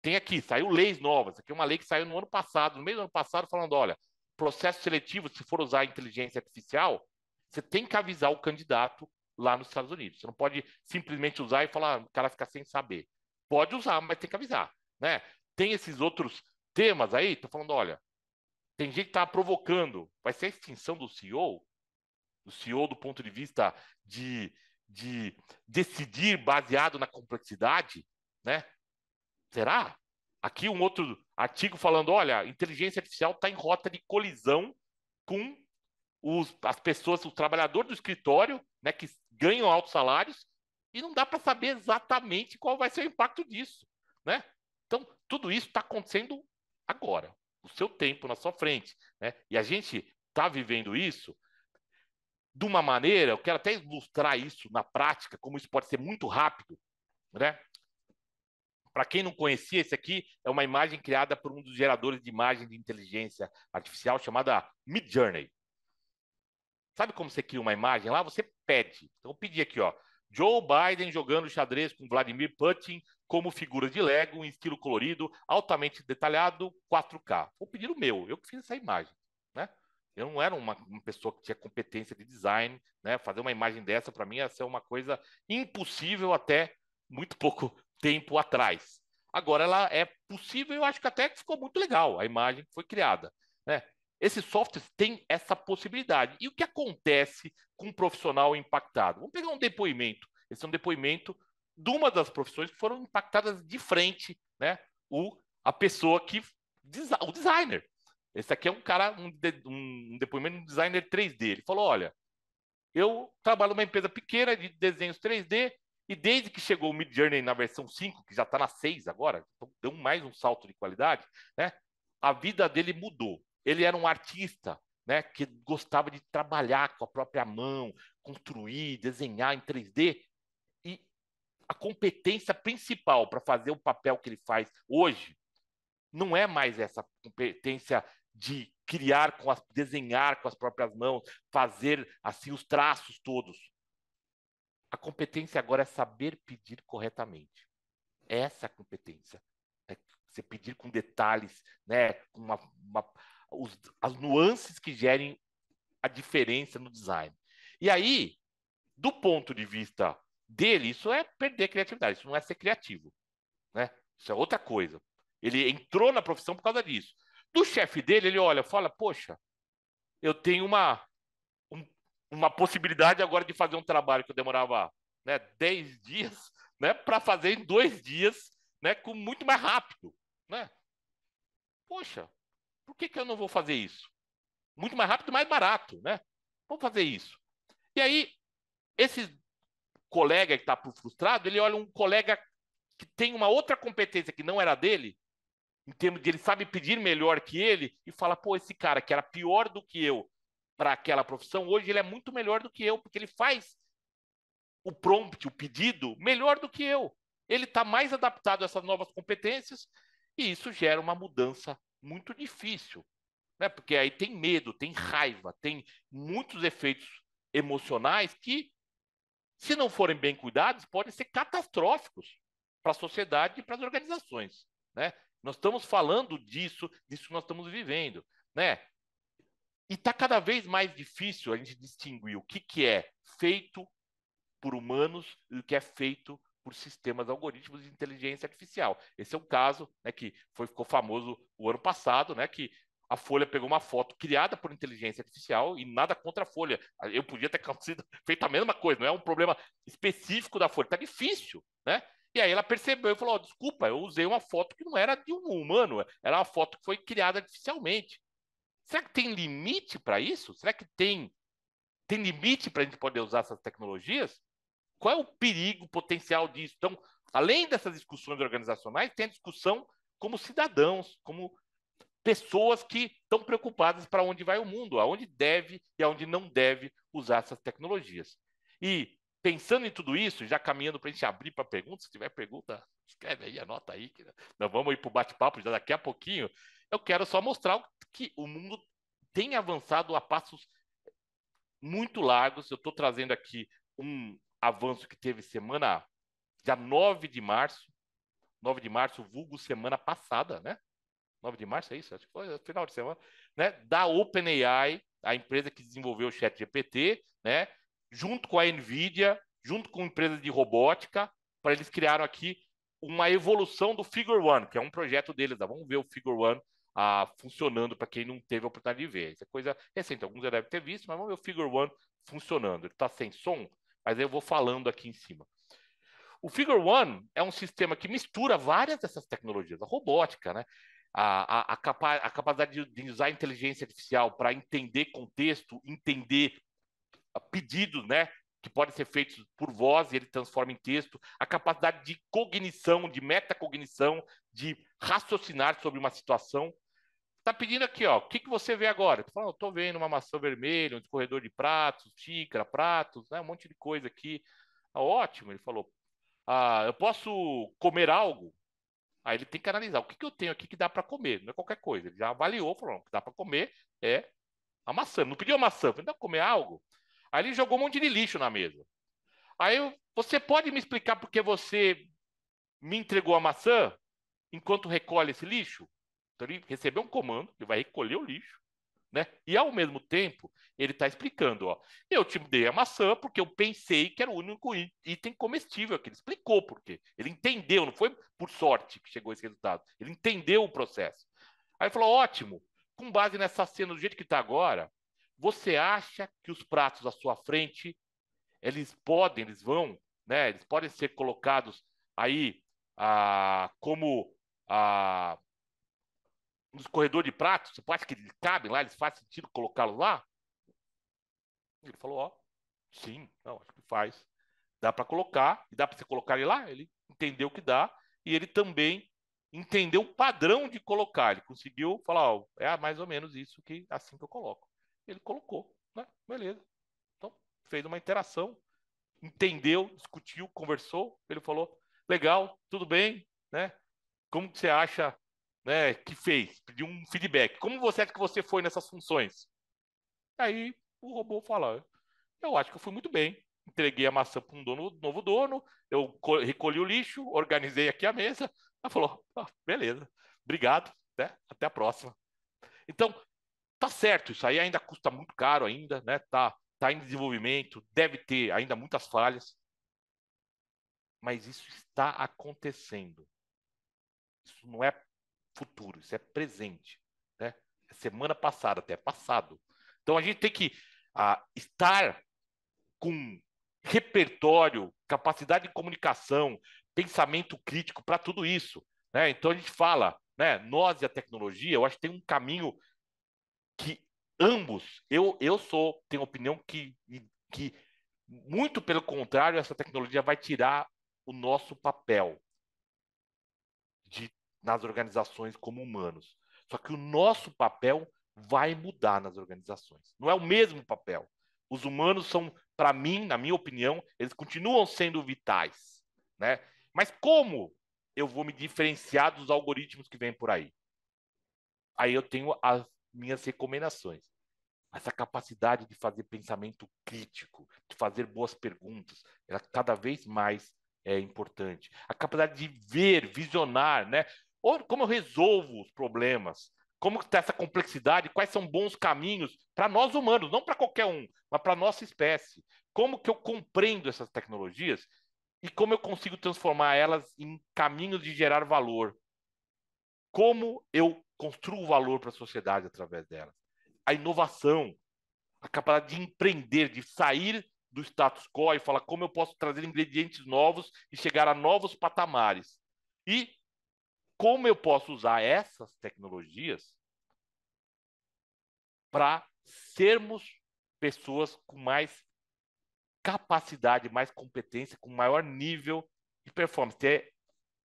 tem aqui, saiu leis novas. Aqui é uma lei que saiu no ano passado, no meio do ano passado, falando, olha, processo seletivo, se for usar inteligência artificial, você tem que avisar o candidato lá nos Estados Unidos. Você não pode simplesmente usar e falar, ah, o cara fica sem saber. Pode usar, mas tem que avisar. Né? Tem esses outros temas aí, estou falando, olha, tem gente que está provocando. Vai ser a extinção do CEO? Do CEO do ponto de vista de, de decidir baseado na complexidade? Né? Será? Aqui um outro artigo falando, olha, inteligência artificial está em rota de colisão com os, as pessoas, o trabalhador do escritório, né, que ganham altos salários, e não dá para saber exatamente qual vai ser o impacto disso. Né? Então, tudo isso está acontecendo agora, o seu tempo na sua frente. Né? E a gente está vivendo isso de uma maneira, eu quero até ilustrar isso na prática, como isso pode ser muito rápido. Né? Para quem não conhecia, esse aqui é uma imagem criada por um dos geradores de imagem de inteligência artificial chamada Midjourney. Sabe como você cria uma imagem lá? Você pede. Então, eu pedi aqui, ó. Joe Biden jogando xadrez com Vladimir Putin como figura de Lego, em estilo colorido, altamente detalhado, 4K. Vou pedir o meu, eu que fiz essa imagem. Né? Eu não era uma, uma pessoa que tinha competência de design, né? fazer uma imagem dessa para mim ia ser uma coisa impossível até muito pouco tempo atrás. Agora ela é possível, eu acho que até ficou muito legal a imagem que foi criada. Né? Esses softwares têm essa possibilidade. E o que acontece com um profissional impactado? Vamos pegar um depoimento. Esse é um depoimento de uma das profissões que foram impactadas de frente, né? O, a pessoa que. O designer. Esse aqui é um cara, um, um depoimento de um designer 3D. Ele falou: olha, eu trabalho numa empresa pequena de desenhos 3D, e desde que chegou o Mid Journey na versão 5, que já está na 6 agora, então deu mais um salto de qualidade, né? A vida dele mudou. Ele era um artista, né, que gostava de trabalhar com a própria mão, construir, desenhar em 3D. E a competência principal para fazer o papel que ele faz hoje não é mais essa competência de criar com as, desenhar com as próprias mãos, fazer assim os traços todos. A competência agora é saber pedir corretamente. Essa é a competência. É você pedir com detalhes, né, com uma, uma os, as nuances que gerem a diferença no design. E aí, do ponto de vista dele, isso é perder criatividade, isso não é ser criativo. Né? Isso é outra coisa. Ele entrou na profissão por causa disso. Do chefe dele, ele olha, fala: Poxa, eu tenho uma, um, uma possibilidade agora de fazer um trabalho que eu demorava né, 10 dias né, para fazer em dois dias né, com muito mais rápido. Né? Poxa, por que, que eu não vou fazer isso? Muito mais rápido e mais barato, né? vou fazer isso. E aí, esse colega que está frustrado, ele olha um colega que tem uma outra competência que não era dele, em termos de ele sabe pedir melhor que ele, e fala: pô, esse cara que era pior do que eu para aquela profissão, hoje ele é muito melhor do que eu, porque ele faz o prompt, o pedido, melhor do que eu. Ele está mais adaptado a essas novas competências e isso gera uma mudança muito difícil, né? Porque aí tem medo, tem raiva, tem muitos efeitos emocionais que, se não forem bem cuidados, podem ser catastróficos para a sociedade e para as organizações, né? Nós estamos falando disso, disso que nós estamos vivendo, né? E está cada vez mais difícil a gente distinguir o que, que é feito por humanos e o que é feito por sistemas algoritmos de inteligência artificial. Esse é um caso né, que foi, ficou famoso o ano passado, né, que a Folha pegou uma foto criada por inteligência artificial e nada contra a Folha. Eu podia ter feito a mesma coisa, não é um problema específico da Folha, está difícil, né? E aí ela percebeu e falou: oh, desculpa, eu usei uma foto que não era de um humano, era uma foto que foi criada artificialmente. Será que tem limite para isso? Será que tem, tem limite para a gente poder usar essas tecnologias? qual é o perigo potencial disso? Então, além dessas discussões organizacionais, tem a discussão como cidadãos, como pessoas que estão preocupadas para onde vai o mundo, aonde deve e aonde não deve usar essas tecnologias. E pensando em tudo isso, já caminhando para a gente abrir para perguntas, se tiver pergunta, escreve aí, anota aí, que nós vamos ir para o bate-papo já daqui a pouquinho. Eu quero só mostrar que o mundo tem avançado a passos muito largos. Eu estou trazendo aqui um, avanço que teve semana, dia 9 de março, 9 de março, vulgo semana passada, né? 9 de março é isso? Acho que foi final de semana, né? Da OpenAI, a empresa que desenvolveu o ChatGPT, né? Junto com a Nvidia, junto com empresas de robótica, para eles criaram aqui uma evolução do Figure One, que é um projeto deles. Tá? Vamos ver o Figure One ah, funcionando para quem não teve a oportunidade de ver. coisa é coisa recente, alguns já devem ter visto, mas vamos ver o Figure One funcionando. Ele está sem som? Mas eu vou falando aqui em cima. O Figure One é um sistema que mistura várias dessas tecnologias, a robótica, né? a, a, a, capa a capacidade de, de usar a inteligência artificial para entender contexto, entender ah, pedidos, né? que podem ser feitos por voz e ele transforma em texto, a capacidade de cognição, de metacognição, de raciocinar sobre uma situação. Tá pedindo aqui, ó, o que, que você vê agora? Tu fala, eu tô vendo uma maçã vermelha, um corredor de pratos, xícara, pratos, né? Um monte de coisa aqui. Ah, ótimo, ele falou. Ah, eu posso comer algo? Aí ele tem que analisar o que, que eu tenho aqui que dá para comer, não é qualquer coisa. Ele já avaliou, falou: o que dá para comer é a maçã. Não pediu a maçã, falou: dá então, para comer algo? Aí ele jogou um monte de lixo na mesa. Aí eu, você pode me explicar por que você me entregou a maçã enquanto recolhe esse lixo? Então ele recebeu um comando, ele vai recolher o lixo, né? E ao mesmo tempo, ele está explicando, ó, eu te dei a maçã porque eu pensei que era o único item comestível aqui. Ele explicou por quê. Ele entendeu, não foi por sorte que chegou esse resultado. Ele entendeu o processo. Aí falou, ótimo, com base nessa cena do jeito que está agora, você acha que os pratos à sua frente, eles podem, eles vão, né? Eles podem ser colocados aí ah, como ah, nos corredores de prato? Você acha que eles cabem lá? Eles fazem sentido colocá-los lá? Ele falou, ó, sim, não, acho que faz. Dá para colocar, e dá para você colocar ele lá? Ele entendeu que dá, e ele também entendeu o padrão de colocar. Ele conseguiu falar, ó, é mais ou menos isso que assim que eu coloco. Ele colocou, né? Beleza. Então, fez uma interação, entendeu, discutiu, conversou, ele falou, legal, tudo bem, né? Como que você acha né, que fez, pediu um feedback. Como você acha que você foi nessas funções? Aí o robô fala: Eu acho que eu fui muito bem. Entreguei a maçã para um dono, novo dono, eu recolhi o lixo, organizei aqui a mesa. Ela falou: ah, Beleza, obrigado, né? até a próxima. Então, tá certo, isso aí ainda custa muito caro, ainda, né? Tá, tá em desenvolvimento, deve ter ainda muitas falhas. Mas isso está acontecendo. Isso não é futuro, isso é presente. Né? É semana passada, até passado. Então a gente tem que ah, estar com repertório, capacidade de comunicação, pensamento crítico para tudo isso. Né? Então a gente fala, né? nós e a tecnologia, eu acho que tem um caminho que ambos, eu, eu sou, tenho opinião que, que, muito pelo contrário, essa tecnologia vai tirar o nosso papel de nas organizações como humanos. Só que o nosso papel vai mudar nas organizações. Não é o mesmo papel. Os humanos são, para mim, na minha opinião, eles continuam sendo vitais, né? Mas como eu vou me diferenciar dos algoritmos que vêm por aí? Aí eu tenho as minhas recomendações. Essa capacidade de fazer pensamento crítico, de fazer boas perguntas, ela cada vez mais é importante. A capacidade de ver, visionar, né? como eu resolvo os problemas? Como está essa complexidade? Quais são bons caminhos para nós humanos, não para qualquer um, mas para a nossa espécie? Como que eu compreendo essas tecnologias e como eu consigo transformar elas em caminhos de gerar valor? Como eu construo valor para a sociedade através delas? A inovação, a capacidade de empreender, de sair do status quo e falar como eu posso trazer ingredientes novos e chegar a novos patamares. E como eu posso usar essas tecnologias para sermos pessoas com mais capacidade, mais competência, com maior nível de performance, ter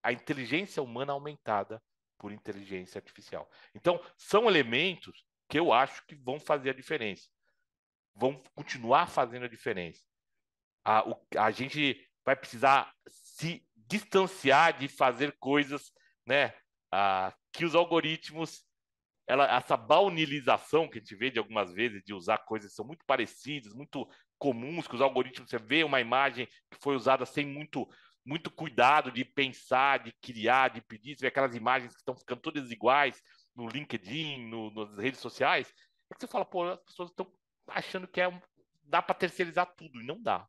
a inteligência humana aumentada por inteligência artificial. Então, são elementos que eu acho que vão fazer a diferença, vão continuar fazendo a diferença. A, o, a gente vai precisar se distanciar de fazer coisas né, a, que os algoritmos, ela, essa baunilização que a gente vê de algumas vezes, de usar coisas que são muito parecidas, muito comuns, que os algoritmos, você vê uma imagem que foi usada sem muito muito cuidado de pensar, de criar, de pedir, você vê aquelas imagens que estão ficando todas iguais no LinkedIn, no, nas redes sociais, é que você fala, pô, as pessoas estão achando que é, dá para terceirizar tudo, e não dá.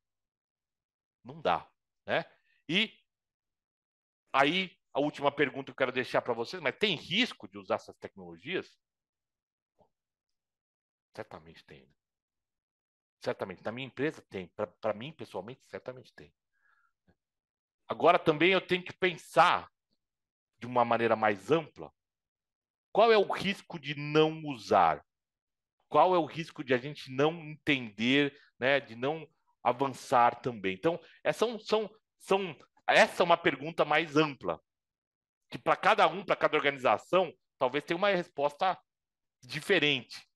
Não dá, né? E aí a última pergunta que eu quero deixar para vocês, mas tem risco de usar essas tecnologias? Certamente tem. Né? Certamente. Na minha empresa tem. Para mim, pessoalmente, certamente tem. Agora também eu tenho que pensar de uma maneira mais ampla qual é o risco de não usar. Qual é o risco de a gente não entender, né, de não avançar também. Então, é, são, são, essa é uma pergunta mais ampla que para cada um, para cada organização, talvez tenha uma resposta diferente.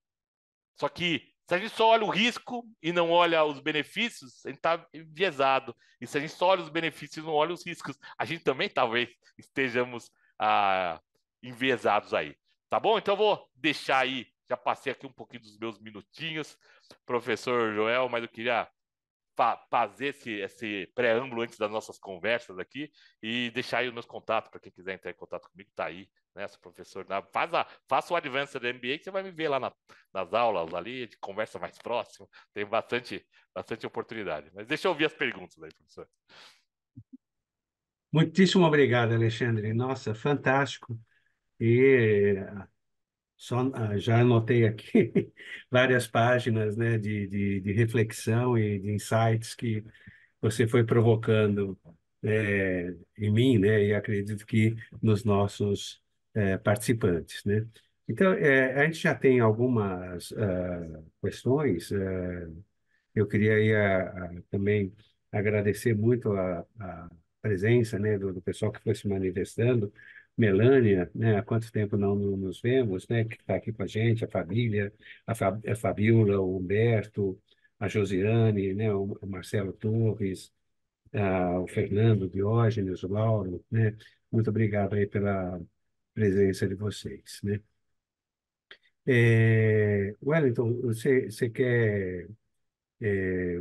Só que se a gente só olha o risco e não olha os benefícios, a gente está enviesado. E se a gente só olha os benefícios e não olha os riscos, a gente também talvez estejamos ah, enviesados aí. Tá bom? Então eu vou deixar aí, já passei aqui um pouquinho dos meus minutinhos, professor Joel, mas eu queria fazer esse, esse preâmbulo antes das nossas conversas aqui e deixar aí os meus contatos para quem quiser entrar em contato comigo, tá aí, né? Sou professor, na, faz a, faça o Advanced MBA que você vai me ver lá na, nas aulas ali, de conversa mais próximo, tem bastante, bastante oportunidade. Mas deixa eu ouvir as perguntas aí, professor. Muitíssimo obrigado, Alexandre. Nossa, fantástico. E só, ah, já anotei aqui várias páginas né, de, de, de, reflexão e de insights que você foi provocando é, em mim, né, e acredito que nos nossos é, participantes. Né? Então, é, a gente já tem algumas uh, questões. Uh, eu queria aí, a, ah, a, também agradecer muito a, a presença né, do, do pessoal que foi se manifestando. Melânia, né, há quanto tempo não nos vemos, né, que está aqui com a gente, a família, a, Fab, a Fabiola, o Humberto, a Josiane, né, o Marcelo Torres, a, o Fernando Diógenes, o Lauro, né, muito obrigado aí pela presença de vocês, né. É, Wellington, você, você quer é,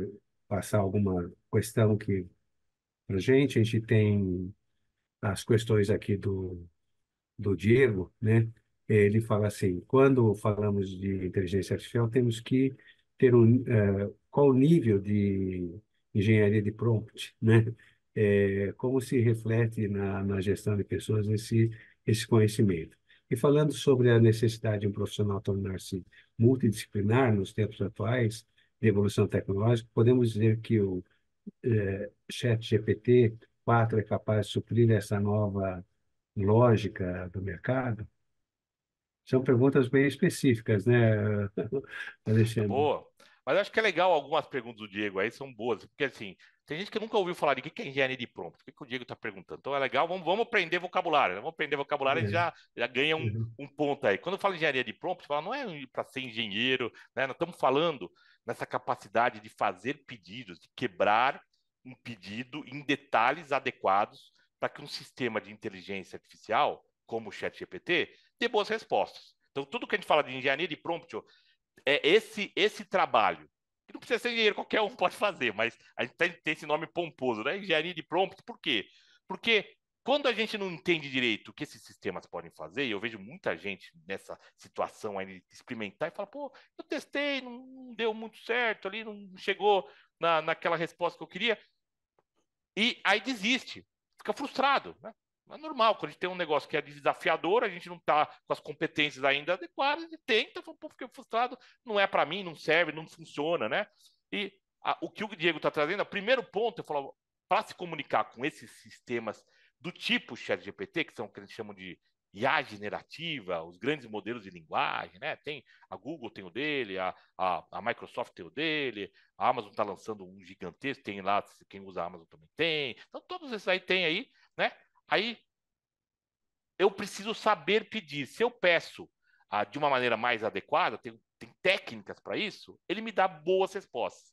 passar alguma questão que para gente? A gente tem as questões aqui do, do Diego, né? Ele fala assim: quando falamos de inteligência artificial, temos que ter um, uh, qual o nível de engenharia de prompt, né? É, como se reflete na, na gestão de pessoas esse, esse conhecimento. E falando sobre a necessidade de um profissional tornar-se multidisciplinar nos tempos atuais de evolução tecnológica, podemos dizer que o é, eh, ChatGPT Quatro é capaz de suprir essa nova lógica do mercado? São perguntas bem específicas, né, Alexandre? Boa. Mas acho que é legal algumas perguntas do Diego aí, são boas, porque assim, tem gente que nunca ouviu falar de que é engenharia de prompt, o que, que o Diego está perguntando. Então é legal, vamos, vamos aprender vocabulário, né? vamos aprender vocabulário é. e já, já ganha um, uhum. um ponto aí. Quando fala engenharia de prompt, fala, não é para ser engenheiro, né? Nós estamos falando nessa capacidade de fazer pedidos, de quebrar um pedido em detalhes adequados para que um sistema de inteligência artificial, como o ChatGPT, dê boas respostas. Então, tudo que a gente fala de engenharia de prompt é esse, esse trabalho. Que não precisa ser engenheiro, qualquer um pode fazer, mas a gente tem, tem esse nome pomposo, né? Engenharia de prompt, por quê? Porque quando a gente não entende direito o que esses sistemas podem fazer, e eu vejo muita gente nessa situação aí experimentar e falar, pô, eu testei, não deu muito certo ali, não chegou na, naquela resposta que eu queria. E aí desiste, fica frustrado. Né? É normal, quando a gente tem um negócio que é desafiador, a gente não está com as competências ainda adequadas, a gente tenta, fala, pô, fiquei frustrado, não é para mim, não serve, não funciona, né? E a, o que o Diego está trazendo, o primeiro ponto, eu falava, para se comunicar com esses sistemas do tipo ChatGPT, que são o que eles chamam de IA generativa, os grandes modelos de linguagem, né? Tem a Google tem o dele, a, a, a Microsoft tem o dele, a Amazon está lançando um gigantesco, tem lá, quem usa a Amazon também tem. Então, todos esses aí tem aí, né? Aí eu preciso saber pedir. Se eu peço ah, de uma maneira mais adequada, tem, tem técnicas para isso, ele me dá boas respostas.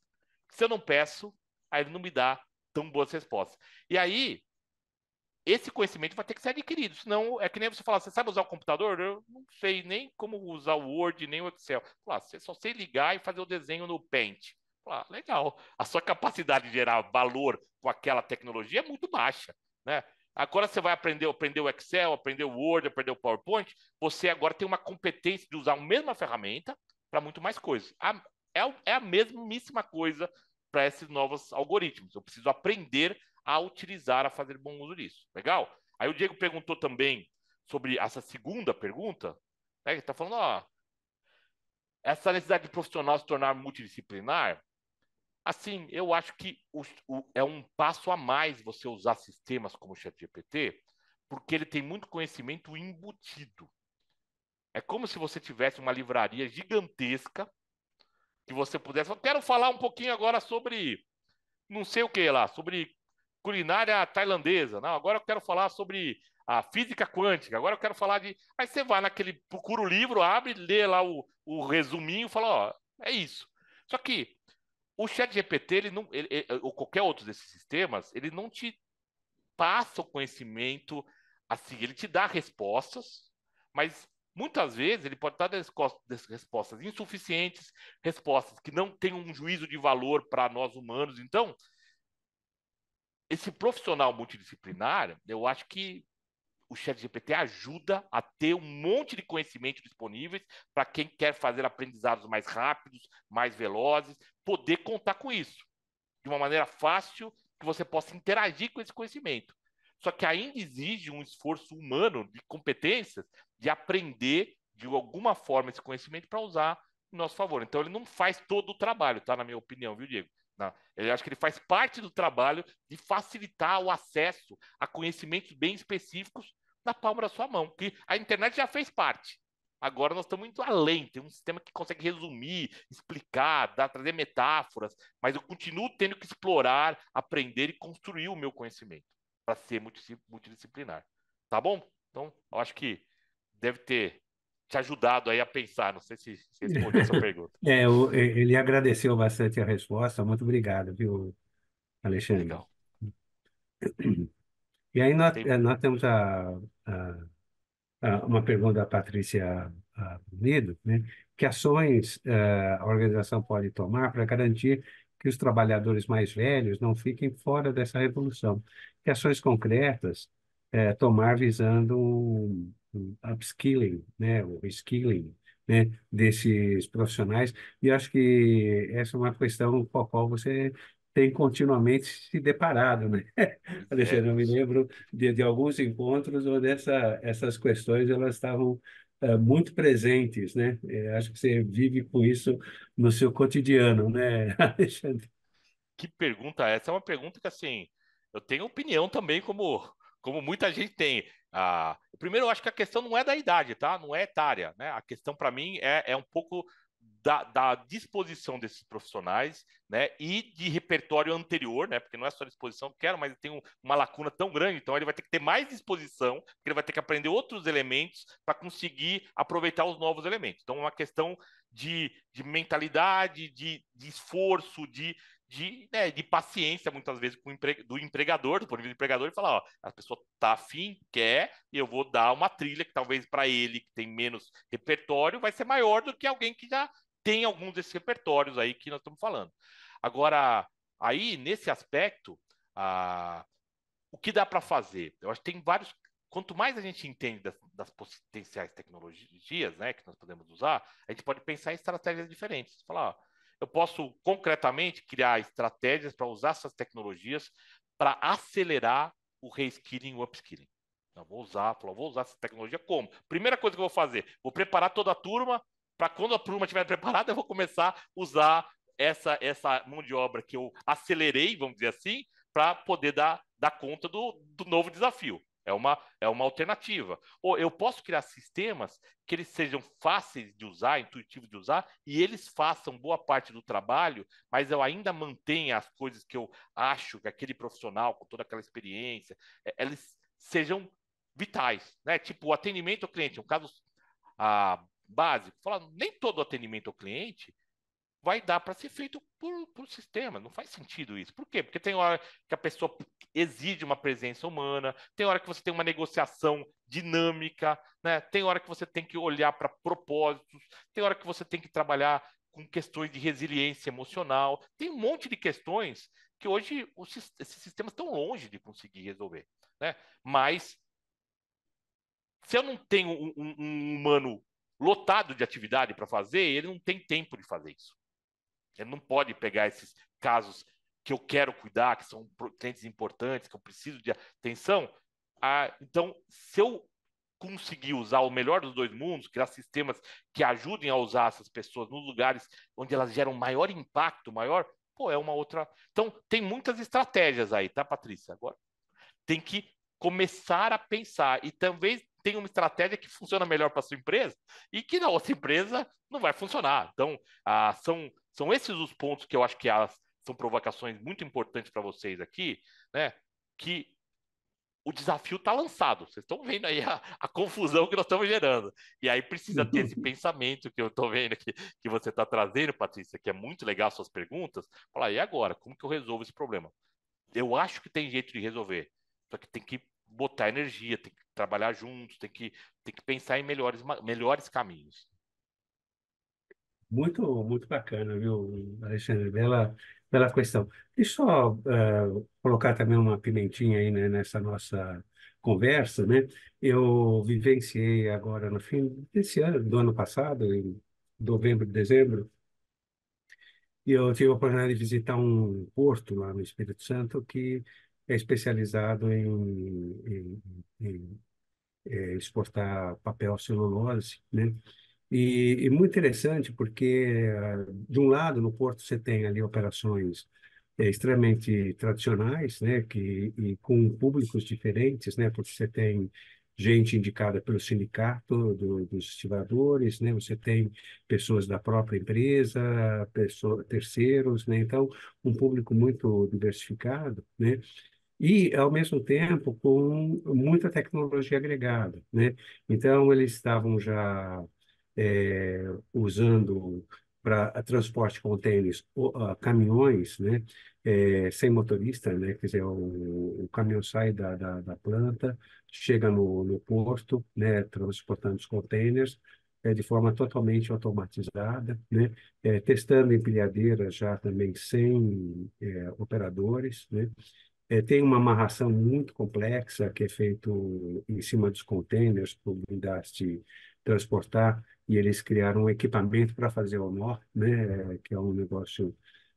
Se eu não peço, aí ele não me dá tão boas respostas. E aí, esse conhecimento vai ter que ser adquirido. Senão, é que nem você falar, você sabe usar o computador? Eu não sei nem como usar o Word, nem o Excel. Lá, ah, você só sei ligar e fazer o desenho no Paint. Lá, ah, legal. A sua capacidade de gerar valor com aquela tecnologia é muito baixa, né? Agora você vai aprender, aprender o Excel, aprender o Word, aprender o PowerPoint. Você agora tem uma competência de usar a mesma ferramenta para muito mais coisas. A, é, é a mesmíssima coisa para esses novos algoritmos. Eu preciso aprender a utilizar, a fazer bom uso disso. Legal? Aí o Diego perguntou também sobre essa segunda pergunta, né, está falando, ó, essa necessidade de profissional se tornar multidisciplinar, assim, eu acho que o, o, é um passo a mais você usar sistemas como o ChatGPT, porque ele tem muito conhecimento embutido. É como se você tivesse uma livraria gigantesca que você pudesse. Eu quero falar um pouquinho agora sobre não sei o que lá, sobre culinária tailandesa. Não, agora eu quero falar sobre a física quântica, agora eu quero falar de. Aí você vai naquele, procura o livro, abre, lê lá o, o resuminho fala, ó, é isso. Só que o chat GPT, ele não, ele, ele, ou qualquer outro desses sistemas, ele não te passa o conhecimento assim, ele te dá respostas, mas muitas vezes ele pode dar respostas insuficientes, respostas que não têm um juízo de valor para nós humanos. Então, esse profissional multidisciplinar, eu acho que o chat GPT ajuda a ter um monte de conhecimento disponíveis para quem quer fazer aprendizados mais rápidos, mais velozes, poder contar com isso de uma maneira fácil que você possa interagir com esse conhecimento. Só que ainda exige um esforço humano de competências de aprender de alguma forma esse conhecimento para usar em nosso favor. Então ele não faz todo o trabalho, tá? Na minha opinião, viu, Diego? Né? Eu acho que ele faz parte do trabalho de facilitar o acesso a conhecimentos bem específicos na palma da sua mão, que a internet já fez parte. Agora nós estamos muito além, tem um sistema que consegue resumir, explicar, dar, trazer metáforas, mas eu continuo tendo que explorar, aprender e construir o meu conhecimento para ser multidisciplinar. Tá bom? Então, eu acho que deve ter te ajudado aí a pensar. Não sei se, se respondeu essa pergunta. É, ele agradeceu bastante a resposta. Muito obrigado, viu, Alexandre? Legal. E aí nós, Tem... Eh, nós temos a, a, a, uma pergunta da Patrícia Unido, né? Que ações eh, a organização pode tomar para garantir que os trabalhadores mais velhos não fiquem fora dessa revolução? Que ações concretas eh, tomar visando um, upskilling, né, o reskilling, né, desses profissionais. E acho que essa é uma questão com a qual você tem continuamente se deparado, né? É. Alexandre, eu me lembro de, de alguns encontros onde essa, essas questões elas estavam eh, muito presentes, né? Eh, acho que você vive com isso no seu cotidiano, né, Alexandre? Que pergunta é essa? É uma pergunta que, assim, eu tenho opinião também, como, como muita gente tem. Ah, primeiro, eu acho que a questão não é da idade, tá? Não é etária, né? A questão para mim é, é um pouco da, da, disposição desses profissionais, né, e de repertório anterior, né, porque não é só disposição, quero, mas tem um, uma lacuna tão grande, então ele vai ter que ter mais disposição, porque ele vai ter que aprender outros elementos para conseguir aproveitar os novos elementos. Então, é uma questão de, de mentalidade, de, de esforço, de, de, né, de paciência, muitas vezes, com empre... do empregador, do nível do empregador, e falar, ó, a pessoa tá afim, quer, e eu vou dar uma trilha que talvez para ele, que tem menos repertório, vai ser maior do que alguém que já tem alguns desses repertórios aí que nós estamos falando. Agora, aí, nesse aspecto, o que dá para fazer? Eu acho que tem vários. Quanto mais a gente entende das, das, potenciais tecnologias né, que nós podemos usar, a gente pode pensar em estratégias diferentes. Falar, ó, eu posso concretamente criar estratégias para usar essas tecnologias para acelerar o reskilling e o upskilling. Então, vou usar, vou usar essa tecnologia como? Primeira coisa que eu vou fazer, vou preparar toda a turma para quando a turma estiver preparada, eu vou começar a usar essa, essa mão de obra que eu acelerei, vamos dizer assim, para poder dar, dar conta do, do novo desafio. É uma, é uma alternativa. Ou eu posso criar sistemas que eles sejam fáceis de usar, intuitivos de usar, e eles façam boa parte do trabalho, mas eu ainda mantenha as coisas que eu acho que aquele profissional, com toda aquela experiência, é, eles sejam vitais. Né? Tipo, o atendimento ao cliente, um caso ah, básico. Fala, nem todo atendimento ao cliente vai dar para ser feito por, por sistema. Não faz sentido isso. Por quê? Porque tem hora que a pessoa exige uma presença humana, tem hora que você tem uma negociação dinâmica, né? tem hora que você tem que olhar para propósitos, tem hora que você tem que trabalhar com questões de resiliência emocional. Tem um monte de questões que hoje os, esses sistemas estão é longe de conseguir resolver. Né? Mas se eu não tenho um, um, um humano lotado de atividade para fazer, ele não tem tempo de fazer isso. Ele não pode pegar esses casos que eu quero cuidar, que são clientes importantes, que eu preciso de atenção. Ah, então, se eu conseguir usar o melhor dos dois mundos, criar sistemas que ajudem a usar essas pessoas nos lugares onde elas geram maior impacto, maior, pô, é uma outra. Então, tem muitas estratégias aí, tá, Patrícia? Agora, tem que começar a pensar e talvez tenha uma estratégia que funciona melhor para sua empresa e que na outra empresa não vai funcionar. Então, ah, são, são esses os pontos que eu acho que são provocações muito importantes para vocês aqui, né? Que o desafio está lançado. Vocês estão vendo aí a, a, confusão que nós estamos gerando. E aí precisa ter esse pensamento que eu estou vendo aqui, que você está trazendo, Patrícia, que é muito legal suas perguntas. Falar, e agora? Como que eu resolvo esse problema? Eu acho que tem jeito de resolver. Só que tem que botar energia, tem que trabalhar juntos, tem que, tem que pensar em melhores, melhores caminhos. Muito, muito bacana, viu, Alexandre? Bela, bela questão. Deixa eu só uh, eh, colocar também uma pimentinha aí né, nessa nossa conversa, né? Eu vivenciei agora no fim desse ano, do ano passado, em novembro, dezembro, e eu tive a oportunidade de visitar um porto lá no Espírito Santo que é especializado em, em, em é, exportar papel celulose, né? E, e, muito interessante porque, ah, de um lado, no porto você tem ali operações é, extremamente tradicionais, né, que, e com públicos diferentes, né, porque você tem gente indicada pelo sindicato do, dos estivadores, né, você tem pessoas da própria empresa, pessoa, terceiros, né, então um público muito diversificado, né, e, ao mesmo tempo, com muita tecnologia agregada. Né? Então, eles estavam já é, usando para transporte com tênis, caminhões, né, é, sem motorista, né, quer dizer, o, o caminhão sai da, da, da, planta, chega no, no porto, né, transportando os contêineres é, de forma totalmente automatizada, né, é, testando empilhadeiras já também sem é, operadores, né, é, tem uma amarração muito complexa que é feito em cima dos contêineres para Blindast transportar e eles criaram um equipamento para fazer o nó, né, que é um negócio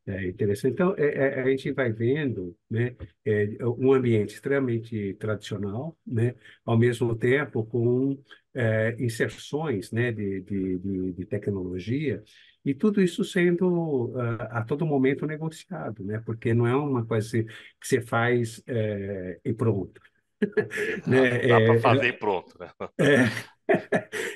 é, interessante. Então, é, é a gente vai vendo né, é, um ambiente extremamente tradicional, né, ao mesmo tempo com é, inserções né, de, de, de, de tecnologia e tudo isso sendo uh, a todo momento negociado, né? porque não é uma coisa que você faz eh, né? é, é, e pronto. né? Dá, para fazer e pronto. Né?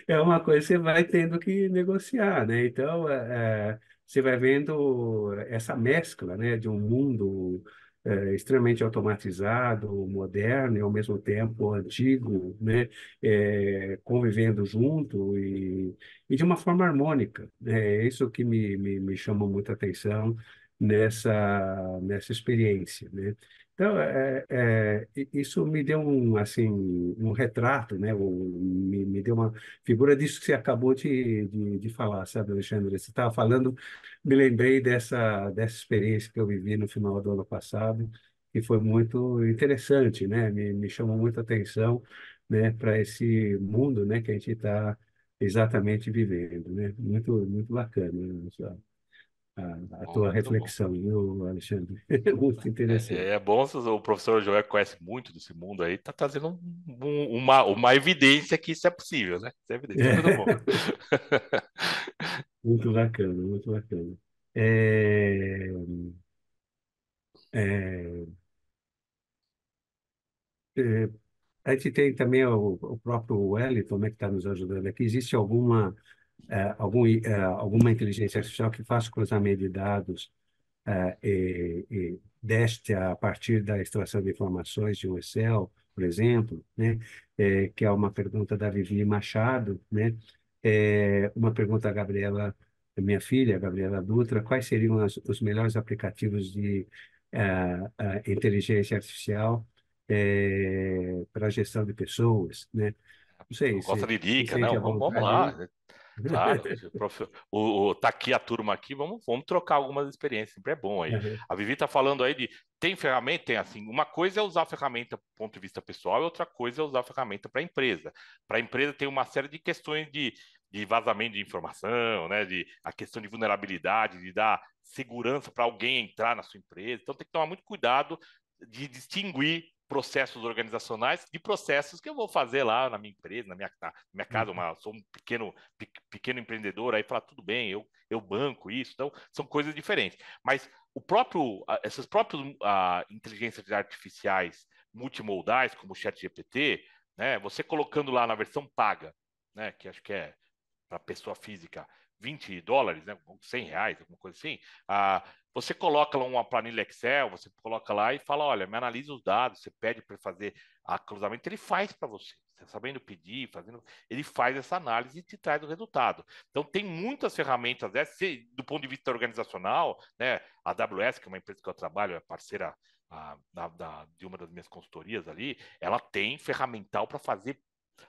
É, é uma coisa que você vai tendo que negociar. Né? Então, eh, eh, você vai vendo essa mescla né? de um mundo é, extremamente automatizado, moderno e ao mesmo tempo antigo, né, é, convivendo junto e, e de uma forma harmônica. Né? É isso que me, me, me chamou muita atenção nessa nessa experiência, né? Então, é, é, isso me deu um assim um retrato, né? Um, me, me, deu uma figura disso que você acabou de, de, de falar, sabe, Alexandre? Você estava falando, me lembrei dessa dessa experiência que eu vivi no final do ano passado, e foi muito interessante, né? Me, me chamou muita atenção, né? Para esse mundo, né? Que a gente está exatamente vivendo, né? Muito muito bacana, né, ah, a, tua é reflexão, viu, Alexandre? Muito interessante. É, é, bom, o professor Joel conhece muito desse mundo aí, está trazendo um, uma, uma evidência que isso é possível, né? Isso é evidência, é. muito bom. muito bacana, muito bacana. É, é, é... A gente tem também o, o próprio Wellington, é que está nos ajudando aqui. Existe alguma é, algum, é, alguma inteligência artificial que faça cruzamento de dados é, e, e deste a partir da extração de informações de um Excel, por exemplo, né? É, que é uma pergunta da Vivi Machado, né? É, uma pergunta da Gabriela, minha filha, Gabriela Dutra, quais seriam as, os melhores aplicativos de é, inteligência artificial para gestão de pessoas, né? Não sei. Gosta se, de dica, se não? Né? Vamos, lá tá prof... o, o, tá aqui a turma aqui, vamos, vamos trocar algumas experiências, sempre é bom aí. Uhum. A Vivi tá falando aí de tem ferramenta, tem assim, uma coisa é usar a ferramenta do ponto de vista pessoal e outra coisa é usar a ferramenta para a empresa. Para a empresa tem uma série de questões de, de vazamento de informação, né, de a questão de vulnerabilidade, de dar segurança para alguém entrar na sua empresa. Então tem que tomar muito cuidado de distinguir processos organizacionais de processos que eu vou fazer lá na minha empresa, na minha, na minha casa, uhum. uma, sou um pequeno, pe, pequeno empreendedor, aí falar, tudo bem, eu, eu banco isso, então são coisas diferentes. Mas o próprio, essas próprias uh, inteligências artificiais multimodais, como o ChatGPT, né, você colocando lá na versão paga, né, que acho que é para pessoa física, 20 dólares, né, 100 reais, alguma coisa assim, ah, você coloca lá uma planilha Excel, você coloca lá e fala, olha, me analisa os dados, você pede para fazer a cruzamento, ele faz para você, tá sabendo pedir, fazendo, ele faz essa análise e te traz o resultado. Então tem muitas ferramentas dessas, né, do ponto de vista organizacional, né, a AWS, que é uma empresa que eu trabalho, é parceira a, da, da, de uma das minhas consultorias ali, ela tem ferramental para fazer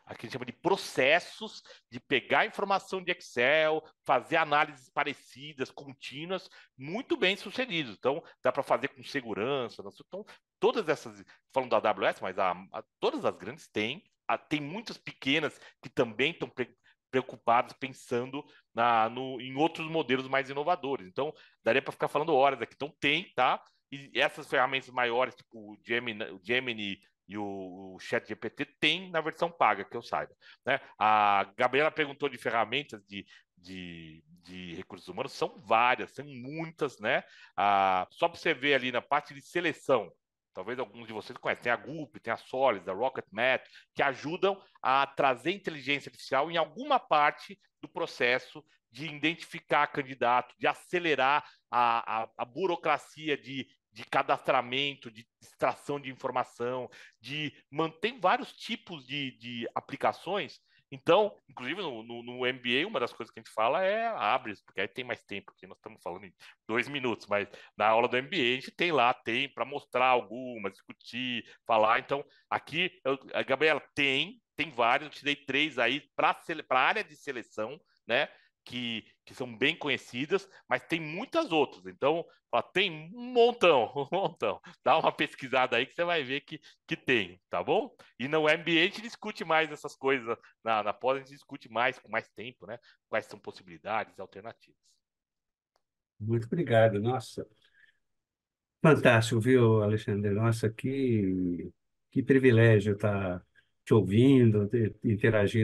Aqui a gente chama de processos de pegar informação de Excel, fazer análises parecidas, contínuas, muito bem sucedidos. Então, dá para fazer com segurança. Então, todas essas, falando da AWS, mas a, a, todas as grandes têm, a, tem muitas pequenas que também estão pre, preocupadas, pensando na, no, em outros modelos mais inovadores. Então, daria para ficar falando horas aqui. Então, tem, tá? E essas ferramentas maiores, tipo o Gemini, o Gemini e o, o Chat GPT tem na versão paga, que eu saiba. Né? A Gabriela perguntou de ferramentas de, de, de recursos humanos, são várias, são muitas, né? Ah, só para você ver ali na parte de seleção, talvez alguns de vocês conhecem, tem a Gulp, tem a Solis, a Rocketmath, que ajudam a trazer inteligência artificial em alguma parte do processo de identificar candidato, de acelerar a, a, a burocracia de de cadastramento, de extração de informação, de mantém vários tipos de, de aplicações. Então, inclusive no, no, no, MBA, uma das coisas que a gente fala é abre, porque aí tem mais tempo, porque nós estamos falando em dois minutos, mas na aula do MBA a gente tem lá, tem para mostrar algumas, discutir, falar. Então, aqui, eu, a Gabriela tem, tem vários, eu te dei três aí para a área de seleção, né? que, que são bem conhecidas, mas tem muitas outras. Então, ó, tem um montão, um montão. Dá uma pesquisada aí que você vai ver que, que tem, tá bom? E no MBA a gente discute mais essas coisas. Na, na pós a gente discute mais, com mais tempo, né? Quais são possibilidades, alternativas. Muito obrigado, nossa. Fantástico, viu, Alexandre? Nossa, que, que privilégio estar te ouvindo, ter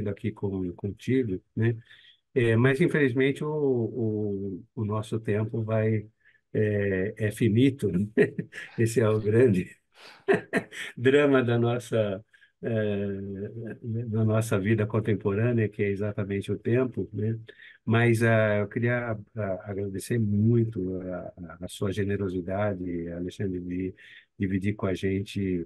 aqui com, contigo, né? É, mas, infelizmente, o, o, o, nosso tempo vai, é, é finito. Né? Esse é o grande drama da nossa, é, da nossa vida contemporânea, que é exatamente o tempo, né? Mas ah, eu queria ah, agradecer muito a, a sua generosidade, Alexandre, de dividir com a gente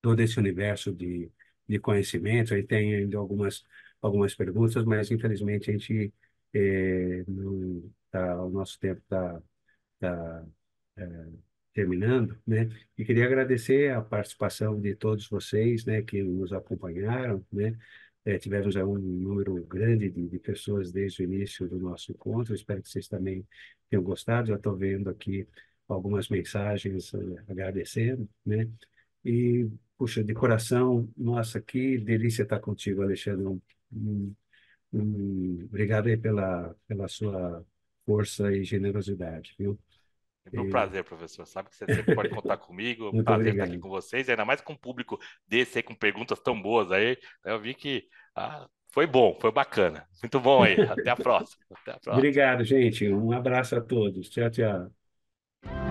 todo esse universo de, de conhecimento. Aí tem ainda algumas algumas perguntas, mas infelizmente a gente é, não, tá, o nosso tempo está tá, é, terminando, né? E queria agradecer a participação de todos vocês, né, que nos acompanharam, né? É, tivemos já um número grande de, de, pessoas desde o início do nosso encontro. Espero que vocês também tenham gostado. Já estou vendo aqui algumas mensagens agradecendo, né? E, puxa, de coração, nossa, que delícia estar contigo, Alexandre obrigado aí pela, pela sua força e generosidade, viu? É um E- prazer, professor. Sabe que você sempre pode contar comigo. É Muito prazer estar aqui obrigado. com vocês, ainda mais com um público desse aí, com perguntas tão boas aí. Eu vi que ah, foi bom, foi bacana. Muito bom aí. Até a próxima. Até a próxima. Obrigado, gente. Um abraço a todos. Tchau, tchau.